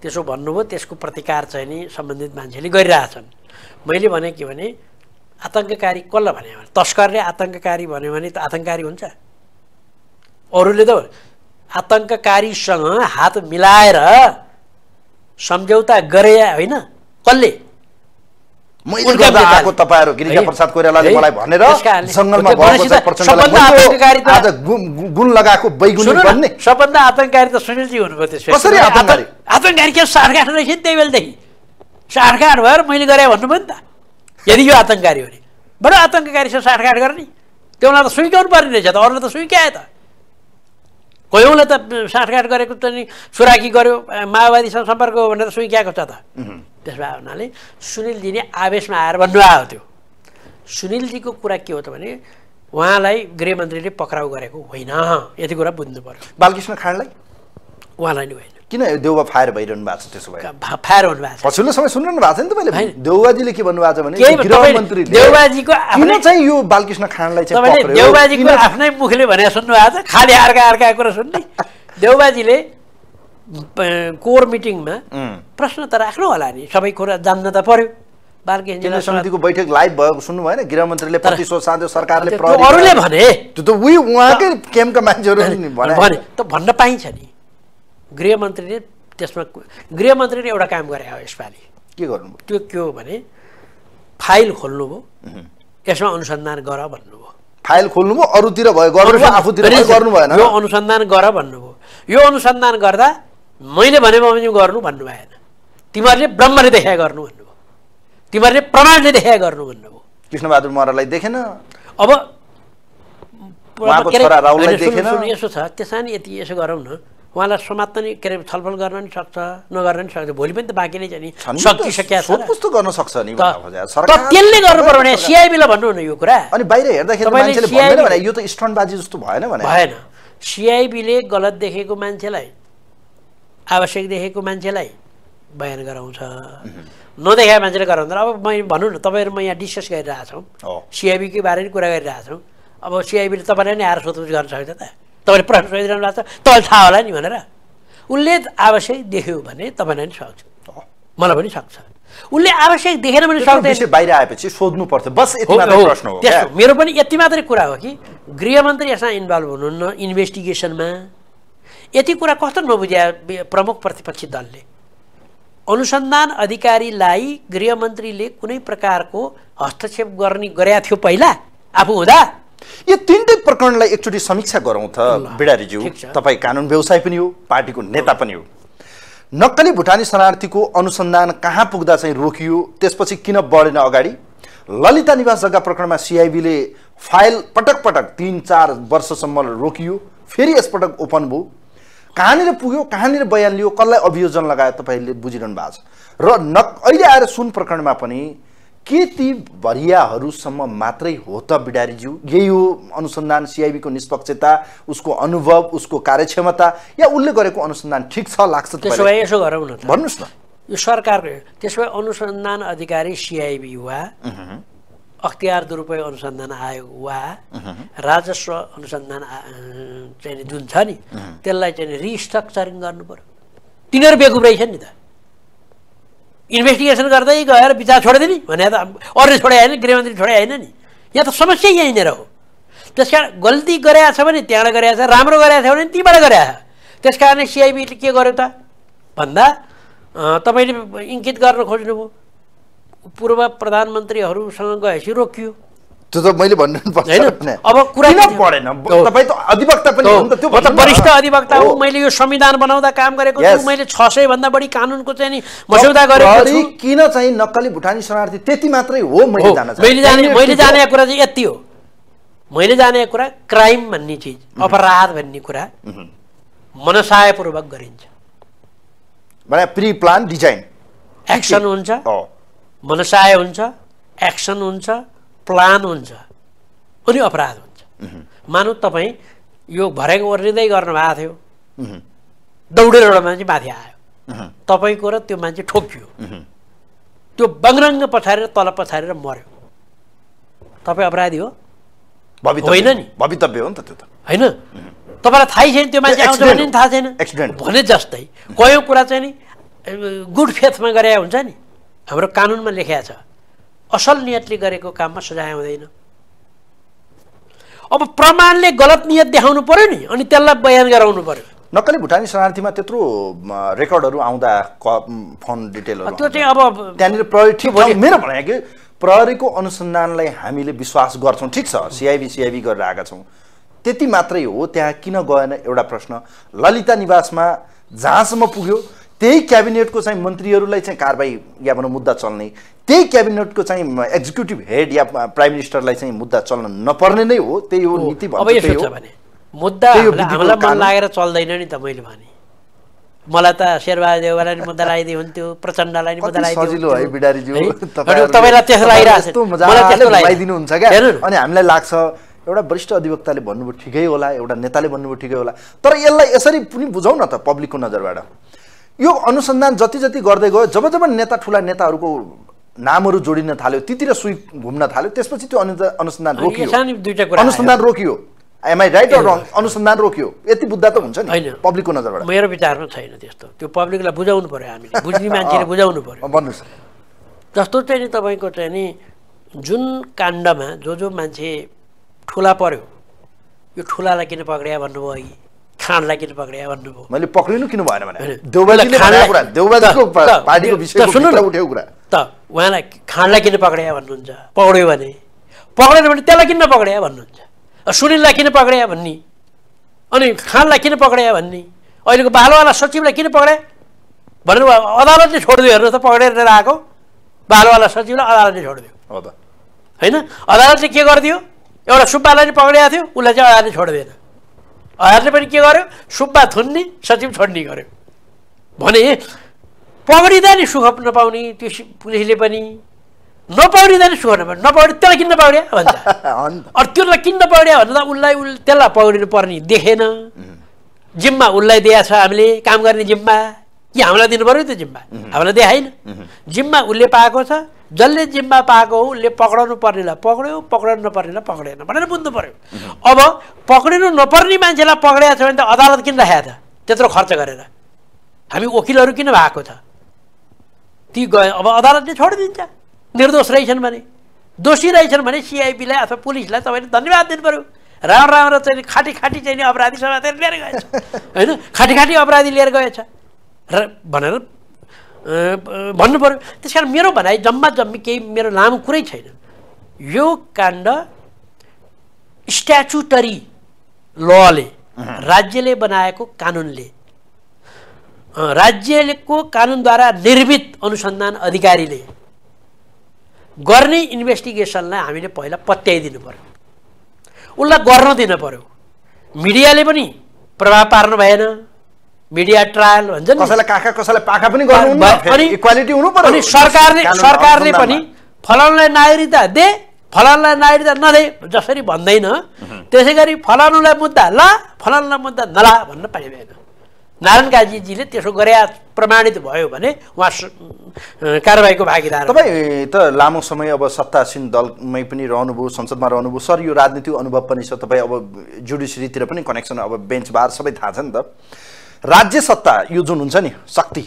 त्यसो भन्नुभयो त्यसको प्रतिकार चाहिँ नि सम्बन्धित मान्छेले गरिरहेछन् मैले भने के भने आतङ्ककारी कसलाई भने तस्करले आतङ्ककारी भन्यो भने त आतङ्ककारी हुन्छ अरूले त आतङ्ककारीसँग हात मिलाएर सम्झौता गरे होइन कसले मैले गर्दा आएको तपाईँहरू गिरिजा प्रसाद कोइरालाले मलाई भनेर जङ्गलमा भएको आज गुण लगाएको बैगुनी भन्ने सबभन्दा आतङ्ककारी त सुनिलजी हुनुभयो त्यसपछि कसरी आतङ्ककारी आतङ्ककारी के सार्काठ रहेछ त्यही बेलादेखि सार्काठ भएर मैले गरे भन्नुभयो नि त यदि यो आतङ्ककारी हो भने बडो आतङ्ककारी छ सार्काठ गर्ने त्यो त सुइकाउनु पर्ने रहेछ त अरूले त सुइकाए त कयौँलाई त साँठगाँठ गरेको त नि सुराकी गर्यो माओवादीसँग सम्पर्क हो भनेर सुइक्याएको छ त त्यसो भए हुनाले सुनिलजी नै आवेशमा आएर भन्नु आयो त्यो सुनिलजीको कुरा के हो त भने उहाँलाई गृहमन्त्रीले पक्राउ गरेको होइन यति कुरा बुझ्नु पर्यो बालकृष्ण खाँडलाई उहाँलाई नि होइन किन देउवा फायर भइरहनु भएको छ त्यसो भए फायर हुनु भएको छ पछिल्लो समय सुन्नु भएको छ नि तपाईँले देउवाजीले के भन्नुभएको छ भने गृहमन्त्रीले देउबाजीको किन चाहिँ यो बालकृष्ण खानलाई चाहिँ देउबाजीको आफ्नै मुखले भनेर सुन्नु भएको छ खालि अर्का अर्का कुरा सुन्ने देउबाजीले कोर मिटिङमा प्रश्न त राख्नु होला नि सबै कुरा जान्न त पर्यो बालकृष्ण समितिको बैठक लाइभ भएको सुन्नु भएन गृहमन्त्रीले प्रतिशोध साँध्यो सरकारले अरूले भने त्यो त उही उहाँकै क्याम्पका मान्छेहरू भने त भन्न पाइन्छ नि गृहमन्त्रीले त्यसमा गृहमन्त्रीले एउटा काम गरे हो यसपालि के गर्नु त्यो के हो भने फाइल खोल्नुभयो यसमा अनुसन्धान गर भन्नुभयो फाइल खोल्नुभयो अरूतिर भयो आफूतिर गर्नु भएन यो अनुसन्धान गर भन्नुभयो यो अनुसन्धान गर्दा मैले भने पनि गर्नु भन्नु भएन तिमीहरूले ब्रह्मले देखा गर्नु भन्नुभयो तिमीहरूले प्रमाणले देखा गर्नु भन्नुभयो कृष्णबहादुर मरालाई देखेन अब यसो छ त्यसमा यति यसो गरौँ न उहाँलाई समात्न नि के अरे छलफल गर्न नि सक्छ नगर्न नि सक्छ भोलि पनि त बाँकी नै छ नि सकिसकेको गर्न सक्छ नि त्यसले गर्नु पर्यो भने सिआइबीलाई न यो कुरा अनि बाहिर हेर्दाखेरि यो त स्टन्टबाजी जस्तो भएन भने भएन सिआइबीले गलत देखेको मान्छेलाई आवश्यक देखेको मान्छेलाई बयान गराउँछ नदेखाएको मान्छेले गराउँदैन अब म भनौँ न तपाईँहरू म यहाँ डिस्कस गरिरहेको छौँ सिआइबीकै बारेमा कुरा गरिरहेको गरिरहेछौँ अब सिआइबीले तपाईँलाई नै आएर सोधपुछ गर्न सक्छ त तपाईँले प्रश्न सोधिरहनु भएको छ तपाईँले थाहा होला नि भनेर उसले आवश्यक देख्यो भने तपाईँलाई पनि सक्छ मलाई पनि सक्छ उसले आवश्यक देखेन पनि सक्दैन बाहिर आएपछि सोध्नु पर्छ बस प्रश्न हो मेरो पनि यति मात्रै कुरा हो कि गृहमन्त्री यसमा इन्भल्भ हुनुहुन्न इन्भेस्टिगेसनमा यति कुरा कस्तो नबुझ्या प्रमुख प्रतिपक्षी दलले अनुसन्धान अधिकारीलाई गृहमन्त्रीले कुनै प्रकारको हस्तक्षेप गर्ने गरेका थियो पहिला आफू हुँदा यो तिनटै प्रकरणलाई एकचोटि समीक्षा गरौँ त बिडारीज्यू तपाईँ कानुन व्यवसाय पनि हो पार्टीको नेता पनि हो नक्कली भुटानी शरणार्थीको अनुसन्धान कहाँ पुग्दा चाहिँ रोकियो त्यसपछि किन बढेन अगाडि ललिता निवास जग्गा प्रकरणमा सिआइबीले फाइल पटक पटक तिन चार वर्षसम्म रोकियो फेरि यसपटक ओपन भयो कहाँनिर पुग्यो कहाँनिर बयान लियो कसलाई अभियोजन लगायो तपाईँले बुझिरहनु भएको छ र न अहिले आएर सुन प्रकरणमा पनि के ती भरियाहरूसम्म मात्रै हो त बिडारीज्यू यही हो अनुसन्धान सिआइबीको निष्पक्षता उसको अनुभव उसको कार्यक्षमता या उसले गरेको अनुसन्धान ठिक छ लाग्छ त्यसो भए यसो गरौँ न भन्नुहोस् न यो सरकारको त्यसो भए अनुसन्धान अधिकारी सिआइबी वा अख्तियार दुरुपयोग अनुसन्धान आयोग वा राजस्व अनुसन्धान चाहिँ जुन छ नि त्यसलाई चाहिँ रिस्ट्रक्चरिङ गर्नु पर्यो तिनीहरू बेगुब छ नि त इन्भेस्टिगेसन गर्दै गएर विचार छोडिदिने भने त अरूले छोडे होइन गृहमन्त्री छोडे होइन नि यहाँ त समस्या यहीँनिर हो त्यस कारण गल्ती गराएको छ भने त्यहाँबाट गराएको छ राम्रो गराएको छ भने तीबाट गराएको छ त्यस कारणले सिआइबीले के गर्यो त भन्दा तपाईँले इङ्कित गर्न खोज्नुभयो पूर्व प्रधानमन्त्रीहरूसँग गएपछि रोकियो त्यो त मैले भन्नु पर्छ अब कुरा त अधिवक्ता पनि त्यो वरिष्ठ अधिवक्ता हो मैले यो संविधान बनाउँदा काम गरेको छु मैले छ सय भन्दा बढी कानुनको चाहिँ नि मस्यौदा गरेको छु किन चाहिँ नक्कली भुटानी शरणार्थी त्यति मात्रै हो मैले जाने मैले जाने कुरा चाहिँ यति हो मैले जाने कुरा क्राइम भन्ने चिज अपराध भन्ने कुरा मनसायपूर्वक गरिन्छ प्री प्लान डिजाइन एक्सन हुन्छ मनसाय हुन्छ एक्सन हुन्छ प्लान हुन्छ अनि अपराध हुन्छ मानौ तपाईँ यो भर्याङ ओर्लिँदै गर्नुभएको थियो दौडेर एउटा मान्छे माथि आयो तपाईँको र त्यो मान्छे ठोकियो त्यो बङ्ग्रङ्ग पछारेर तल पछारेर मर्यो तपाईँ अपराधी हो होइन नि भवितव्य हो नि त त्यो त होइन तपाईँलाई थाहै छैन त्यो मान्छे आउँछ भने पनि थाहा छैन एक्सिडेन्ट भने जस्तै कयौँ कुरा चाहिँ नि गुड फेथमा गरे हुन्छ नि हाम्रो कानुनमा लेखिया छ असल नियतले गरेको काममा सजाय हुँदैन अब प्रमाणले गलत नियत देखाउनु पर्यो नि अनि त्यसलाई बयान गराउनु पर्यो नक्कली भुटानी शरणार्थीमा त्यत्रो रेकर्डहरू आउँदा फोन डिटेलहरू त्यो चाहिँ अब त्यहाँनिर प्रहरी मेरो भनाइ कि प्रहरीको अनुसन्धानलाई हामीले विश्वास गर्छौँ ठिक छ सिआइबी सिआइबी गरेर आएका छौँ त्यति मात्रै हो त्यहाँ किन गएन एउटा प्रश्न ललिता निवासमा जहाँसम्म पुग्यो त्यही क्याबिनेटको चाहिँ मन्त्रीहरूलाई चाहिँ कारवाही या भनौँ मुद्दा चल्ने त्यही क्याबिनेटको चाहिँ एक्जिक्युटिभ हेड या प्राइम मिनिस्टरलाई चाहिँ मुद्दा चल्न नपर्ने नै हो त्यही हो नीति लागेर चल्दैन नि त मैले भने मलाई त शेरबहादेवलाई नि मुद्दा लगाइदिए हुन्थ्यो प्रचण्डलाई नि मुद्दा लगाइदियो अनि हामीलाई लाग्छ एउटा वरिष्ठ अधिवक्ताले भन्नुभयो ठिकै होला एउटा नेताले भन्नुभयो ठिकै होला तर यसलाई यसरी पनि बुझौँ न त पब्लिकको नजरबाट यो अनुसन्धान जति जति गर्दै गयो जब जब नेता ठुला नेताहरूको नामहरू जोडिन थाल्यो त्यतिर सुई घुम्न थाल्यो त्यसपछि त्यो अनुसन्धान रोकियो अनुसन्धान रोकियो एमआई राइट रङ अनुसन्धान रोकियो यति बुझ्दा त हुन्छ नि होइन पब्लिकको नजरबाट मेरो विचारमा छैन त्यस्तो त्यो पब्लिकलाई बुझाउनु पऱ्यो हामीले बुझ्ने मान्छेले बुझाउनु पऱ्यो भन्नुहोस् जस्तो चाहिँ नि तपाईँको चाहिँ नि जुन काण्डमा जो जो मान्छे ठुला पर्यो यो ठुलालाई किन पक्रिया भन्नुभयो अघि खानलाई किन पक्रिया भन्नुभयो मैले पक्रिनु किन भएन भने त उहाँलाई खानलाई किन पक्रिया भन्नुहुन्छ पक्रियो भने पक्रेन भने त्यसलाई किन नपक्रिया भन्नुहुन्छ सुनिललाई किन पक्रिया भन्ने अनि खानलाई किन पक्रिया भन्ने अहिलेको बालवाला सचिवलाई किन पक्रे भनेर अदालतले छोडिदियो हेर्नुहोस् त पक्रेर लिएर आएको बालुवाला सचिवलाई अदालतले छोडिदियो होइन अदालतले के गरिदियो एउटा सुब्बालाई पक्रिएको थियो उसलाई चाहिँ अदालतले छोडिदिएन हयारले पनि के गर्यो सुब्बा थुन्ने सचिव छोड्ने गर्यो भने पौडिँदा नि सुख नपाउने त्यो पुलिसले पनि नपौडिँदा नि सुख नपाउने नपौडी त्यसलाई किन्न पाउड्या भन्छ अरू त्यसलाई किन्न नपौड्या भन्दा उसलाई उस त्यसलाई पौडिनु पर्ने देखेन जिम्मा उसलाई दिएछ हामीले काम गर्ने जिम्मा कि हामीलाई दिनु पऱ्यो त्यो जिम्मा हामीलाई देखाइन जिम्मा उसले पाएको छ जसले जिम्मा पाएको हो उसले पक्राउनु पर्नेलाई पक्र्यो पक्राउनु नपर्नेलाई पक्रेन भनेर बुझ्नु पऱ्यो अब पक्रिनु नपर्ने मान्छेलाई पक्रिएको छ भने त अदालत किन राखेको त त्यत्रो खर्च गरेर हामी वकिलहरू किन भएको छ ती गए अब अदालतले छोडिदिन्छ निर्दोष रहेछन् भने दोषी रहेछन् भने सिआइबीलाई अथवा पुलिसलाई तपाईँले धन्यवाद दिनु पऱ्यो राम्रो राम्रो चाहिँ खाटी खाटी चाहिँ अपराधी समातेर लिएर गएछ होइन खाटी खाटी अपराधी लिएर गएछ र भनेर भन्नु पऱ्यो त्यस कारण मेरो भनाइ जम्मा जम्मी केही मेरो लामो कुरै छैन यो काण्ड स्ट्याचुटरी लले राज्यले बनाएको कानुनले राज्यको कानुनद्वारा निर्मित अनुसन्धान अधिकारीले गर्ने इन्भेस्टिगेसनलाई हामीले पहिला पत्याइदिनु पऱ्यो उसलाई गर्न दिनु पऱ्यो मिडियाले पनि प्रभाव पार्नु भएन मिडिया ट्रायल भन्छ नि कसैलाई काका कसैलाई पाखा पनि गर्नु अनि इक्वालिटी हुनु अनि सरकारले सरकारले पनि फलानुलाई नागरिकता दे फलानुलाई नागरिकता नदे जसरी भन्दैन त्यसै गरी फलानुलाई मुद्दा ला फलानुलाई मुद्दा नला भन्न पाइँदैन नारायण काजीजीले त्यसो गरे प्रमाणित भयो भने उहाँ कारवाहीको भागीदार तपाईँ त लामो समय अब सत्तासीन दलमै पनि रहनुभयो संसदमा रहनुभयो सर यो राजनीतिक अनुभव पनि छ तपाईँ अब जुडिसियरीतिर पनि कनेक्सन अब बेन्चबार सबै थाहा छ नि त राज्य सत्ता यो जुन हुन्छ नि शक्ति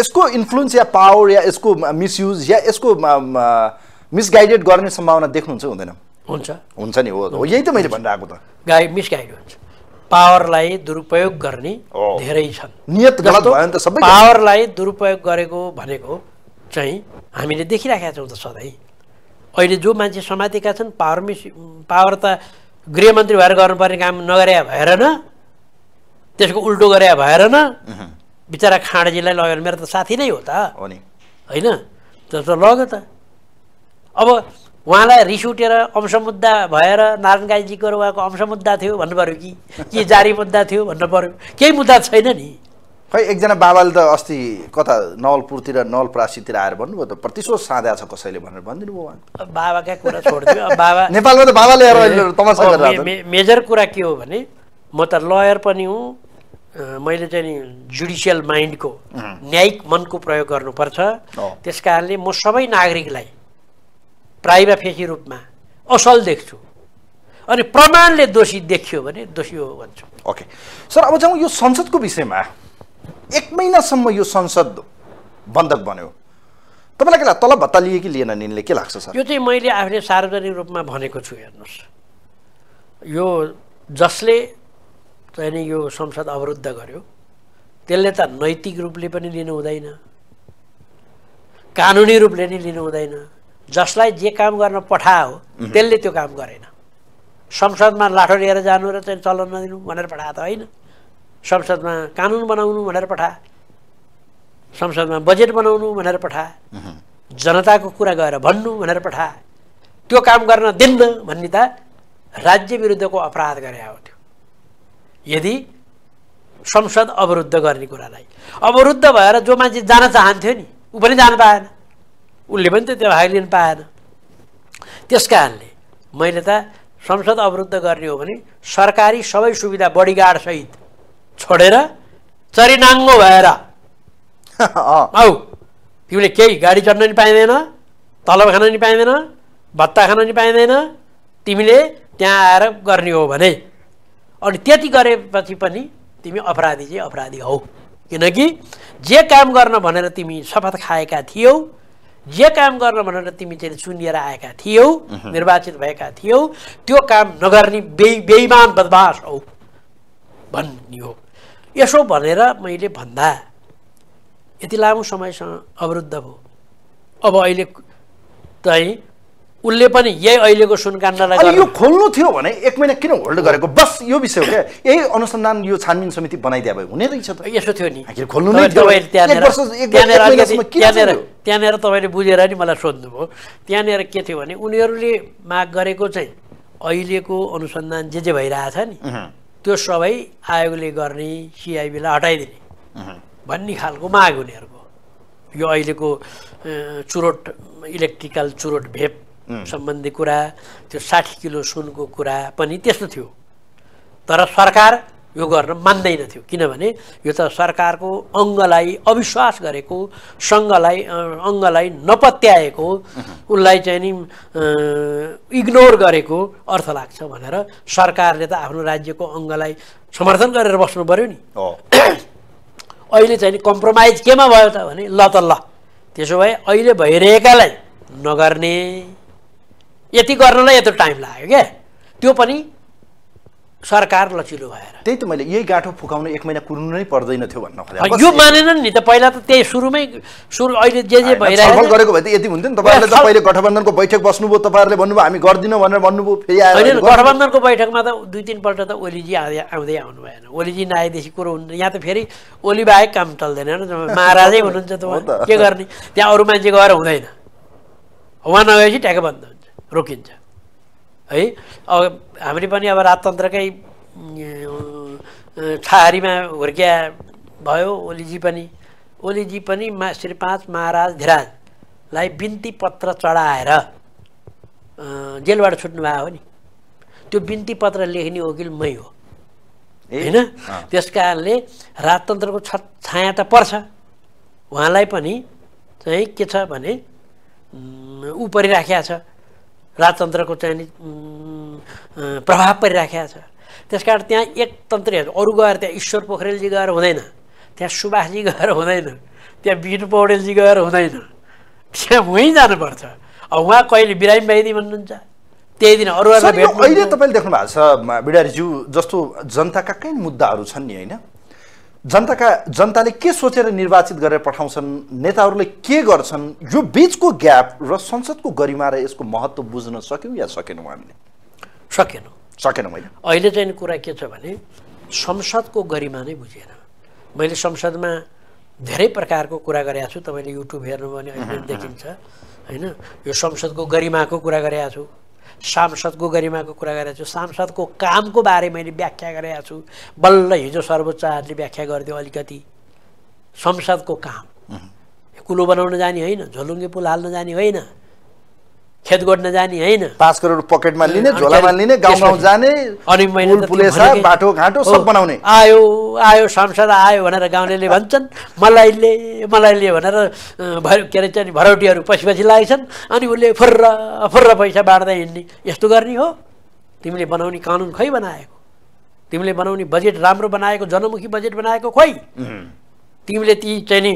यसको इन्फ्लुएन्स या पावर या यसको मिसयुज या यसको मिसगाइडेड गर्ने सम्भावना देख्नुहुन्छ हुँदैन हुन्छ हुन्छ नि हो यही त मैले भनिरहेको त गाइ मिसगाइड हुन्छ पावरलाई दुरुपयोग गर्ने धेरै छन् नियत गलत भयो नि त सबै पावरलाई दुरुपयोग गरेको भनेको चाहिँ हामीले देखिराखेका छौँ त सधैँ अहिले जो मान्छे समातेका छन् पावर मिस पावर त गृहमन्त्री भएर गर्नुपर्ने काम नगरे भएर न त्यसको उल्टो गरे भएर न बिचरा खाँडजीलाई लग्यो भने मेरो त साथी नै हो त होइन त लग्यो त अब उहाँलाई रिस उठेर अंश मुद्दा भएर नारायण गाईजीको र उहाँको अंश मुद्दा थियो भन्नु पऱ्यो कि के जारी मुद्दा थियो भन्नु पऱ्यो केही मुद्दा छैन नि खै एकजना बाबाले त अस्ति कता नवलपुरतिर नवलप्रासीतिर आएर भन्नुभयो त प्रतिशोध साँधा छ कसैले भनेर भनिदिनु भयो बाबाका कुरा छोडिदियो बाबा नेपालमा त बाबाले मेजर कुरा के हो भने म त लयर पनि हुँ मैले चाहिँ नि जुडिसियल माइन्डको न्यायिक मनको प्रयोग गर्नुपर्छ त्यस कारणले म सबै नागरिकलाई प्राइभा फेसी रूपमा असल देख्छु अनि प्रमाणले दोषी देखियो भने दोषी हो भन्छु ओके सर अब जाउँ यो संसदको विषयमा एक महिनासम्म यो संसद बन्धक बन्यो तपाईँलाई के लाग्छ तलब भत्ता लिए कि लिएन निले के लाग्छ सर यो चाहिँ मैले आफूले सार्वजनिक रूपमा भनेको छु हेर्नुहोस् यो जसले चाहिँ यो संसद अवरुद्ध गर्यो त्यसले त नैतिक रूपले पनि लिनु हुँदैन कानुनी रूपले नै लिनु हुँदैन जसलाई जे काम गर्न पठायो त्यसले त्यो काम गरेन संसदमा लाठो लिएर जानु र चाहिँ चलन नदिनु भनेर पठाए त होइन संसदमा कानुन बनाउनु भनेर पठा संसदमा बजेट बनाउनु भनेर पठा जनताको कुरा गएर भन्नु भनेर पठा त्यो काम गर्न दिन्न भन्ने त राज्य विरुद्धको अपराध गरे हो यदि संसद अवरुद्ध गर्ने कुरालाई अवरुद्ध भएर जो मान्छे जान चाहन्थ्यो नि ऊ पनि जान पाएन उसले पनि त त्यो भाग लिन पाएन त्यस कारणले मैले त संसद अवरुद्ध गर्ने हो भने सरकारी सबै सुविधा बडीगार्डसहित छोडेर चरिनाङ्गो भएर औ तिमीले केही गाडी चढ्न नि पाइँदैन तलब खान नि पाइँदैन भत्ता खान नि पाइँदैन तिमीले त्यहाँ आएर गर्ने हो भने अनि त्यति गरेपछि पनि तिमी अपराधी चाहिँ अपराधी हौ किनकि जे काम गर्न भनेर तिमी शपथ खाएका थियौ जे काम गर्न भनेर तिमी चाहिँ चुनिएर आएका थियौ निर्वाचित भएका थियौ त्यो काम नगर्ने बे बेइमान बदमास हौ भन्ने हो यसो भनेर मैले भन्दा यति लामो समयसँग अवरुद्ध भयो अब अहिले चाहिँ उसले पनि यही अहिलेको सुनकाण्डलाई यो खोल्नु थियो भने एक महिना किन होल्ड गरेको बस यो विषय हो क्या यही अनुसन्धान यो छानबिन समिति बनाइदिए भए हुने रहेछ त यसो थियो नि खोल्नु नै त्यहाँनिर तपाईँले बुझेर नि मलाई सोध्नुभयो त्यहाँनिर के थियो भने उनीहरूले माग गरेको चाहिँ अहिलेको अनुसन्धान जे जे भइरहेछ नि त्यो सबै आयोगले गर्ने सिआइबीलाई हटाइदिने भन्ने खालको माग उनीहरूको यो अहिलेको चुरोट इलेक्ट्रिकल चुरोट भेप सम्बन्धी कुरा त्यो साठी किलो सुनको कुरा पनि त्यस्तो थियो तर सरकार यो गर्न मान्दैन थियो किनभने यो त सरकारको अङ्गलाई अविश्वास गरेको सङ्घलाई अङ्गलाई नपत्याएको उसलाई चाहिँ नि इग्नोर गरेको अर्थ लाग्छ भनेर सरकारले त आफ्नो राज्यको अङ्गलाई समर्थन गरेर बस्नु पऱ्यो नि अहिले चाहिँ नि कम्प्रोमाइज केमा भयो त भने ल त ल त्यसो भए अहिले भइरहेकालाई नगर्ने यति गर्नलाई यत्रो टाइम लाग्यो क्या त्यो पनि सरकार लचिलो भएर त्यही त मैले यही गाठो फुकाउन एक महिना कुर्नु नै पर्दैन थियो भन्न यो मानेन नि त पहिला त त्यही सुरुमै सुरु अहिले जे जे भइरहेको गरेको भए त यति हुन्थ्यो नि तपाईँले त पहिले गठबन्धनको बैठक बस्नुभयो तपाईँहरूले भन्नुभयो हामी गर्दिन भनेर भन्नुभयो फेरि गठबन्धनको बैठकमा त दुई तिनपल्ट त ओलीजी आउँदै आउँदै आउनु भएन ओलीजी नआएदेखि कुरो हुन्छ यहाँ त फेरि ओली बाहेक काम चल्दैन महाराजै हुनुहुन्छ त के गर्ने त्यहाँ अरू मान्छे गएर हुँदैन उहाँ नगएपछि ट्याक बन्द हुन्छ रोकिन्छ है अब हामी पनि अब राजतन्त्रकै छहारीमा हुर्किया भयो ओलीजी पनि ओलीजी पनि मा श्री पाँच महाराज धिराजलाई बिन्ती पत्र चढाएर जेलबाट छुट्नुभएको हो नि त्यो बिन्ती पत्र लेख्ने वकिल मै हो होइन त्यस कारणले राजतन्त्रको छ छाया त पर्छ उहाँलाई पनि चाहिँ के छ भने ऊ परिराखेका छ राजतन्त्रको चाहिँ नि प्रभाव परिराखेको छ त्यस कारण त्यहाँ एक तन्त्री अरू गएर त्यहाँ ईश्वर पोखरेलजी गएर हुँदैन त्यहाँ सुभाषजी गएर हुँदैन त्यहाँ विष्णु पौडेलजी गएर हुँदैन त्यहाँ उहीँ जानुपर्छ अब उहाँ कहिले बिरामी बाहिरी भन्नुहुन्छ त्यही दिन अरू अहिले तपाईँले देख्नु भएको छ बिडारीज्यू जस्तो जनताका कहीँ मुद्दाहरू छन् नि होइन जनताका जनताले के सोचेर निर्वाचित गरेर पठाउँछन् नेताहरूले के गर्छन् यो बिचको ग्याप र संसदको गरिमा र यसको महत्त्व बुझ्न सक्यौँ या सकेनौँ हामीले सकेनौँ सकेनौँ मैले अहिले चाहिँ कुरा के छ भने संसदको गरिमा नै बुझेन मैले संसदमा धेरै प्रकारको कुरा गरेका छु तपाईँले युट्युब हेर्नुभयो भने अहिले देखिन्छ होइन यो संसदको गरिमाको कुरा गरेका छु सांसदको गरिमाको कुरा गरेको छु सांसदको कामको बारे मैले व्याख्या गरेको छु बल्ल हिजो सर्वोच्च व्याख्या गरिदियो अलिकति संसदको काम कुलो बनाउन जाने होइन झोलुङ्गे पुल हाल्न जाने होइन खेत गोड्न जाने होइन पाँच करोड पकेटमा लिने झोलामा लिने गाउँ जाने अनि मैले बाटो घाटो सब बनाउने आयो आयो सांसद आयो भनेर गाउँलेले भन्छन् मलाई ले मलाई ले भनेर भर के अरे भरौटीहरू पछि पछि लागेछन् अनि उसले फुर्र फुर्र पैसा बाँड्दै हिँड्ने यस्तो गर्ने हो तिमीले बनाउने कानुन खै बनाएको तिमीले बनाउने बजेट राम्रो बनाएको जनमुखी बजेट बनाएको खोइ तिमीले ती चाहिँ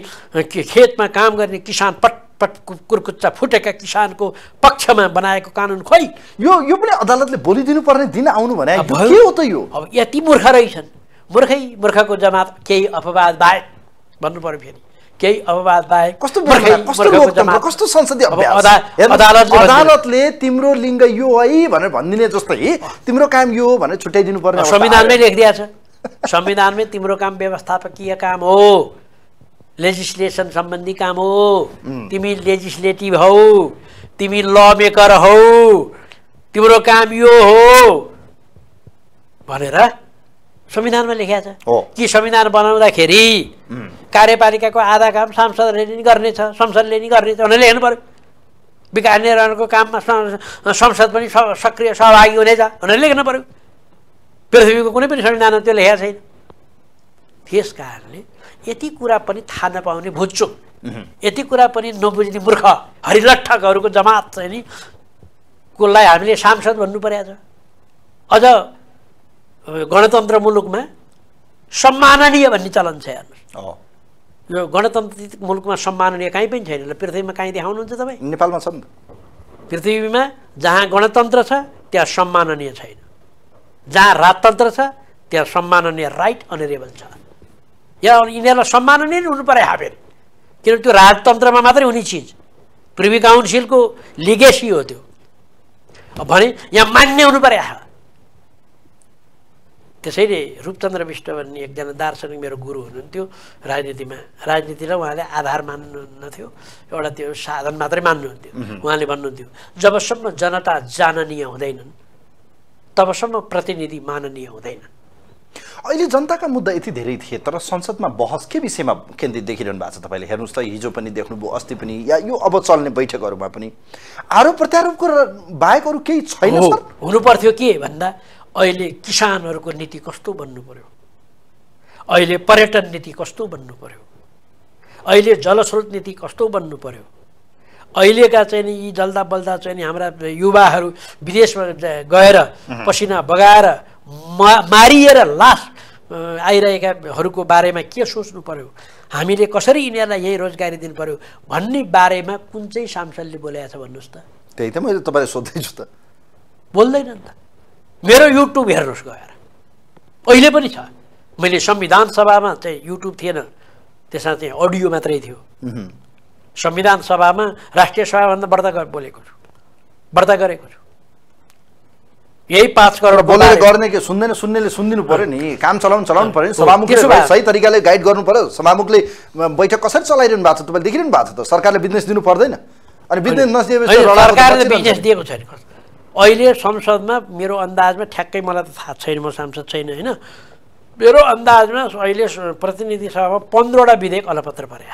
खेतमा काम गर्ने किसान पट कुर्कुच्चा फुटेका किसानको पक्षमा बनाएको कानुन खोइ यो यो पनि अदालतले भोलिदिनु पर्ने दिन आउनु भने के हो त यो अब यति मूर्ख रहेछन् मूर्खै मूर्खको जमात केही अपवाद बाहेक भन्नु पर्यो फेरि केही अपवाद बाहेक कस्तो कस्तो संसदीय अदालतले तिम्रो लिङ्ग यो है भनेर भनिदिने जस्तै तिम्रो काम यो भनेर छुट्याइदिनु पर्ने संविधानमै लेखिदिएछ छ संविधानमै तिम्रो काम व्यवस्थापकीय काम हो लेजिस्लेसन सम्बन्धी काम हो तिमी लेजिस्लेटिभ हौ तिमी ल मेकर हौ तिम्रो काम यो हो भनेर संविधानमा लेखिया छ कि संविधान बनाउँदाखेरि कार्यपालिकाको आधा काम सांसदले नि गर्नेछ संसदले नि गर्नेछ भनेर लेख्नु पऱ्यो विकास निर्माणको काममा संसद पनि सक्रिय सहभागी हुनेछ भनेर लेख्नु पऱ्यो पृथ्वीको कुनै पनि संविधानमा त्यो लेखेको छैन त्यस कारणले यति कुरा पनि थाहा नपाउने भुच्चो यति कुरा पनि नबुझ्ने मूर्ख हरिलट्ठकहरूको जमात चाहिँ नि कोलाई हामीले सांसद भन्नु परेको छ अझ गणतन्त्र मुलुकमा सम्माननीय भन्ने चलन छ हेर्नुहोस् यो गणतन्त्र मुलुकमा सम्माननीय काहीँ पनि छैन पृथ्वीमा काहीँ देखाउनुहुन्छ तपाईँ नेपालमा नि पृथ्वीमा जहाँ गणतन्त्र छ त्यहाँ सम्माननीय छैन जहाँ राजतन्त्र छ त्यहाँ सम्माननीय राइट अनेरेबल छ या यिनीहरूलाई सम्मान नै हुनु पऱ्यो हाफेर किनभने त्यो राजतन्त्रमा मात्रै हुने चिज प्रिवी काउन्सिलको लिगेसी हो त्यो भने यहाँ मान्ने हुनु पऱ्यो त्यसैले रूपचन्द्र विष्ट भन्ने एकजना दार्शनिक मेरो गुरु हुनुहुन्थ्यो राजनीतिमा राजनीतिलाई उहाँले आधार मान्नुहुन्नथ्यो एउटा त्यो साधन मात्रै मान्नुहुन्थ्यो उहाँले भन्नुहुन्थ्यो जबसम्म जनता जाननीय हुँदैनन् तबसम्म प्रतिनिधि माननीय हुँदैनन् अहिले जनताका मुद्दा यति धेरै थिए तर संसदमा बहस के विषयमा केन्द्रित देखिरहनु भएको छ तपाईँले हेर्नुहोस् त हिजो पनि देख्नुभयो अस्ति पनि या यो अब चल्ने बैठकहरूमा पनि आरोप प्रत्यारोपको बाहेक अरू केही छैन हुनु पर्थ्यो के भन्दा अहिले किसानहरूको नीति कस्तो बन्नु पर्यो अहिले पर्यटन नीति कस्तो बन्नु पर्यो अहिले जलस्रोत नीति कस्तो बन्नु पर्यो अहिलेका चाहिँ यी जल्दा बल्दा चाहिँ हाम्रा युवाहरू विदेशमा गएर पसिना बगाएर मा मारिएर लास आइरहेकाहरूको बारेमा के सोच्नु पऱ्यो हामीले कसरी यिनीहरूलाई यही रोजगारी दिनु पऱ्यो भन्ने बारेमा कुन चाहिँ सांसदले बोलेको छ भन्नुहोस् त त्यही त मैले तपाईँलाई सोध्दैछु त बोल्दैन नि त मेरो युट्युब हेर्नुहोस् गएर अहिले पनि छ मैले संविधान सभामा चाहिँ युट्युब थिएन त्यसमा चाहिँ अडियो मात्रै थियो संविधान सभामा राष्ट्रिय सभाभन्दा व्रत बोलेको छु व्रत गरेको छु यही पाँच करोड बोलेर गर्ने के सुन्दैन सुन्नेले सुनिदिनु पऱ्यो नि काम चलाउनु चलाउनु पऱ्यो नि सभामुखले सही तरिकाले गाइड गर्नु पऱ्यो सभामुखले बैठक कसरी चलाइरहनु भएको छ तपाईँले देखिरहनु भएको छ त सरकारले बिजनेस दिनु पर्दैन अनि बिजनेस नदिएपछि बिजनेस दिएको छैन अहिले संसदमा मेरो अन्दाजमा ठ्याक्कै मलाई त थाहा छैन म सांसद छैन होइन मेरो अन्दाजमा अहिले प्रतिनिधि सभामा पन्ध्रवटा विधेयक अलपत्र परे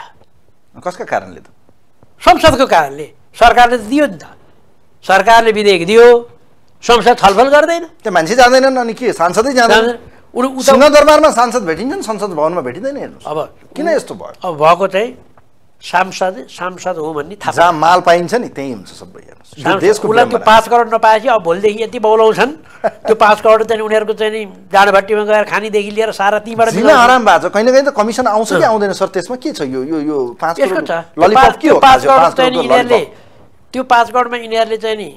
कसका कारणले त संसदको कारणले सरकारले त दियो नि त सरकारले विधेयक दियो संसद छलफल गर्दैन त्यो मान्छे जाँदैनन् अनि के सांसदै जाँदैन दरबारमा सांसद भेटिन्छन् संसद भवनमा भेटिँदैन हेर्नु अब किन यस्तो भयो अब भएको चाहिँ सांसद सांसद हो भन्ने थाहा जहाँ माल पाइन्छ नि त्यही हुन्छ सबै देशको उसलाई त्यो पाँच करोड नपाएपछि अब भोलिदेखि यति बौलाउँछन् त्यो पाँच करोड चाहिँ उनीहरूको चाहिँ जाडभट्टीमा गएर खानेदेखि लिएर सारा किन आराम भएको छ कहिले कहीँ त कमिसन आउँछ कि आउँदैन सर त्यसमा के छ यो यो यो पाँच करोड चाहिँ यिनीहरूले त्यो पाँच करोडमा यिनीहरूले चाहिँ नि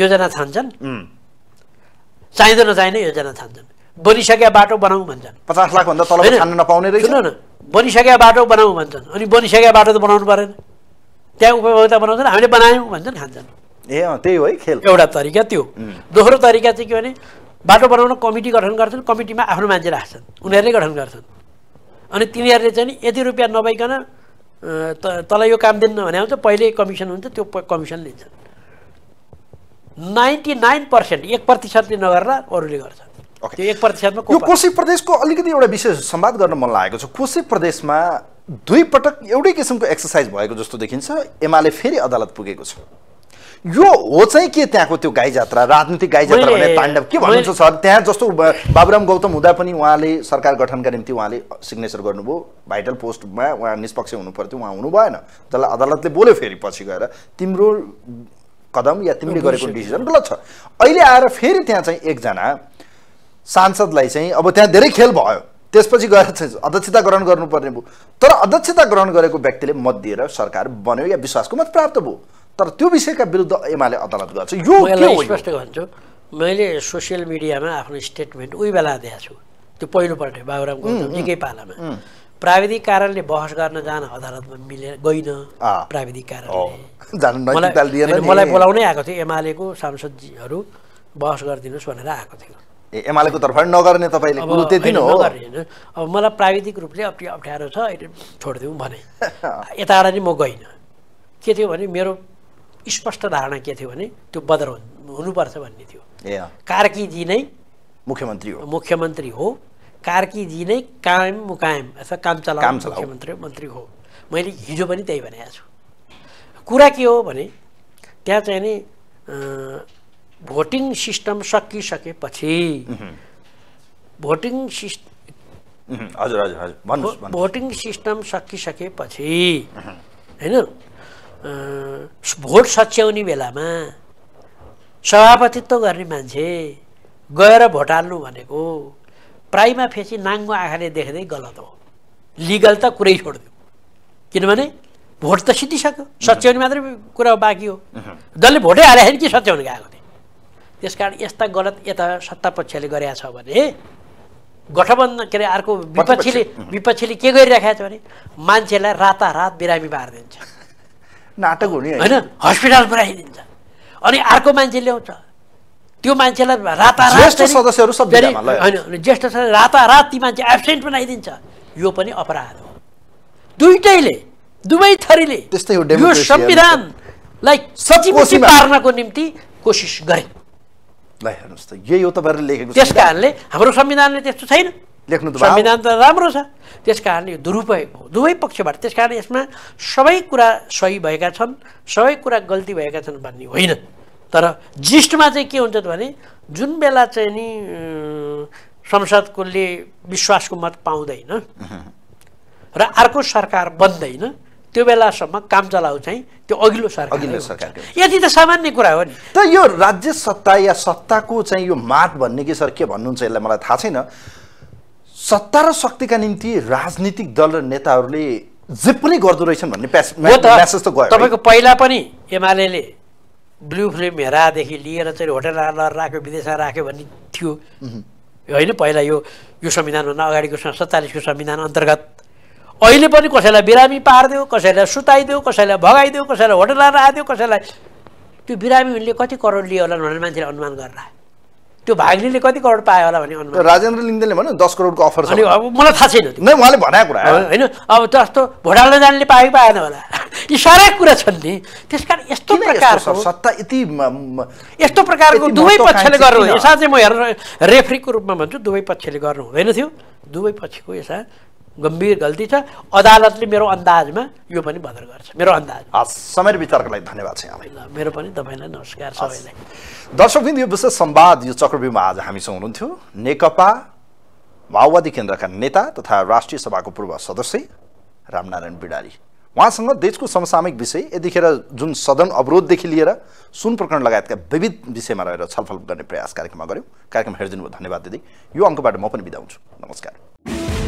योजना छान्छन् चाहिँदो नचाहिँदो योजना छान्छन् बनिसके बाटो बनाऊ भन्छन् पचास लाखभन्दा तल छान्न नपाउने रहेछ न बनिसके बाटो बनाऊ भन्छन् अनि बनिसके बाटो त बनाउनु परेन त्यहाँ उपभोक्ता बनाउँछन् हामीले बनायौँ भन्छन् खान्छन् ए अँ त्यही हो है खेल एउटा तरिका त्यो दोस्रो तरिका चाहिँ के भने बाटो बनाउन कमिटी गठन गर्छन् कमिटीमा आफ्नो मान्छे राख्छन् उनीहरूले गठन गर्छन् अनि तिनीहरूले चाहिँ यति रुपियाँ नभइकन त तँलाई यो काम दिन्न भने आउँछ पहिले कमिसन हुन्छ त्यो कमिसन लिन्छन् नाइन्टी नाइन पर्सेन्ट एक प्रतिशतले अरूले गर्छ त्यो एक प्रतिशतमा यो कोशी प्रदेशको अलिकति एउटा विशेष संवाद गर्न मन लागेको छ कोशी प्रदेशमा दुई पटक एउटै किसिमको एक्सर्साइज भएको जस्तो देखिन्छ एमाले फेरि अदालत पुगेको छ यो हो चाहिँ के त्यहाँको त्यो गाई जात्रा राजनीतिक गाई जात्रा भने ताण्डव के भन्नुहुन्छ सर त्यहाँ जस्तो बाबुराम गौतम हुँदा पनि उहाँले सरकार गठनका निम्ति उहाँले सिग्नेचर गर्नुभयो भाइटल पोस्टमा उहाँ निष्पक्ष हुनु पर्थ्यो उहाँ हुनु भएन त्यसलाई अदालतले बोल्यो फेरि पछि गएर तिम्रो कदम या तिमीले गरेको डिसिजन गलत छ अहिले आएर फेरि त्यहाँ चाहिँ एकजना सांसदलाई चाहिँ अब त्यहाँ धेरै खेल भयो त्यसपछि गएर चाहिँ अध्यक्षता ग्रहण गर्नुपर्ने भयो तर अध्यक्षता ग्रहण गरेको व्यक्तिले मत दिएर सरकार बन्यो या विश्वासको मत प्राप्त भयो तर त्यो विषयका विरुद्ध एमाले अदालत गर्छ यो स्पष्ट भन्छु मैले सोसियल मिडियामा आफ्नो स्टेटमेन्ट उही बेला दिएको छु त्यो पहिलोपल्ट बाबुराम निकै पालामा प्राविधिक कारणले बहस गर्न जान अदालतमा मिलेर गइन प्राविधिक कारणले मलाई बोलाउनै आएको थियो एमालेको सांसदजीहरू बहस गरिदिनुहोस् भनेर आएको थियो ए एमालेको तर्फबाट नगर्ने तपाईँले कुरो त्यति नै हो अब मलाई प्राविधिक रूपले अप्ठ्या अप्ठ्यारो छ अहिले छोडिदिउँ भने यता आएर नि म गइनँ के थियो भने मेरो स्पष्ट धारणा के थियो भने त्यो बदर हुनुपर्छ भन्ने थियो कार्कीजी नै मुख्यमन्त्री हो मुख्यमन्त्री हो कार्कीजी नै कायम मुकायम अथवा काम चलाउ मुख्यमन्त्री मन्त्री हो मैले हिजो पनि त्यही भनेको छु कुरा के हो भने त्यहाँ चाहिँ नि भोटिङ सिस्टम सकिसकेपछि भोटिङ सिस्ट हजुर हजुर हजुर भोटिङ सिस्टम सकिसकेपछि होइन भोट सच्याउने बेलामा सभापतित्व गर्ने मान्छे गएर भोट हाल्नु भनेको प्राइमा फेसी नाङ्गो आँखाले देख्दै गलत हो लिगल त कुरै छोडिदियो किनभने भोट त सिद्धिसक्यो सच्याउने मात्रै कुरा बाँकी हो जसले भोटै हालेको छैन कि सच्याउनु गएको थिएँ त्यस कारण यस्ता गलत यता सत्ता गरेका छ भने गठबन्धन के अरे अर्को विपक्षीले विपक्षीले के गरिराखेको छ भने मान्छेलाई रातारात बिरामी पारिदिन्छ नाटक हुने होइन हस्पिटल पुऱ्याइदिन्छ अनि अर्को मान्छे ल्याउँछ त्यो मान्छेलाई रातारात सदस्यहरू होइन ज्येष्ठ रातारात ती मान्छे एब्सेन्ट बनाइदिन्छ यो पनि अपराध हो दुइटैले दुवै थरीले त्यस्तै यो संविधानलाई सचिमुखी पार्नको निम्ति कोसिस गरे हेर्नुहोस् त यही हो तपाईँहरूले लेखेको त्यस कारणले हाम्रो संविधानले त्यस्तो छैन लेख्नु संविधान त राम्रो छ त्यस कारणले यो दुरुपयोग हो दुवै पक्षबाट त्यस कारण यसमा सबै कुरा सही भएका छन् सबै कुरा गल्ती भएका छन् भन्ने होइन तर जिस्टमा चाहिँ के हुन्छ भने जुन बेला चाहिँ नि संसदकोले विश्वासको मत पाउँदैन र अर्को सरकार बन्दैन त्यो बेलासम्म काम चलाउ चाहिँ त्यो अघिल्लो सरकार अघिल्लो सरकार यति त सामान्य कुरा हो नि त यो राज्य सत्ता या सत्ताको चाहिँ यो मात भन्ने कि सर के भन्नुहुन्छ यसलाई मलाई थाहा छैन सत्ता र शक्तिका निम्ति राजनीतिक दल र नेताहरूले जे पनि गर्दो रहेछन् भन्ने प्यासेज त गयो तपाईँको पहिला पनि एमाले ब्लु फिल्म हेरादेखि लिएर चाहिँ होटेल राख्यो विदेशमा राख्यो भन्ने थियो होइन पहिला यो यो संविधानभन्दा अगाडिको सत्तालिसको संविधान अन्तर्गत अहिले पनि कसैलाई बिरामी पारिदियो कसैलाई सुताइदियो कसैलाई भगाइदियो कसैलाई होटल लाएर आइदियो कसैलाई त्यो बिरामी उनले कति करोड लियो होला भनेर मान्छेले अनुमान गर्ला त्यो भाग्नेले कति करोड पायो होला भने अनुमान राजेन्द्र लिङ्गदेले भन्यो दस करोडको अफर अनि अब मलाई थाहा छैन नै उहाँले भनेको कुरा होइन अब जस्तो भोटाल्न जानेले पाए कि पाएन होला यी सारा कुरा छन् नि त्यस कारण यस्तो प्रकारको सत्ता यति यस्तो प्रकारको दुवै पक्षले गर्नु यसमा चाहिँ म हेरेर रेफ्रीको रूपमा भन्छु दुवै पक्षले गर्नु हुँदैन थियो दुवै पक्षको यसमा गम्भीर गल्ती छ अदालतले मेरो अन्दाजमा यो पनि बदर गर्छ मेरो अन्दाज समय लागि धन्यवाद छ मेरो पनि तपाईँलाई नमस्कार सबैलाई दर्शकबिन्दु यो विशेष संवाद यो चक्रव्यूहमा आज हामीसँग हुनुहुन्थ्यो नेकपा माओवादी केन्द्रका नेता तथा राष्ट्रिय सभाको पूर्व सदस्य रामनारायण बिडारी उहाँसँग देशको समसामयिक विषय यतिखेर जुन सदन अवरोधदेखि लिएर सुन प्रकरण लगायतका विविध विषयमा रहेर छलफल गर्ने प्रयास कार्यक्रममा गऱ्यौँ कार्यक्रम हेरिदिनु धन्यवाद दिदी यो अङ्कबाट म पनि बिदा हुन्छु नमस्कार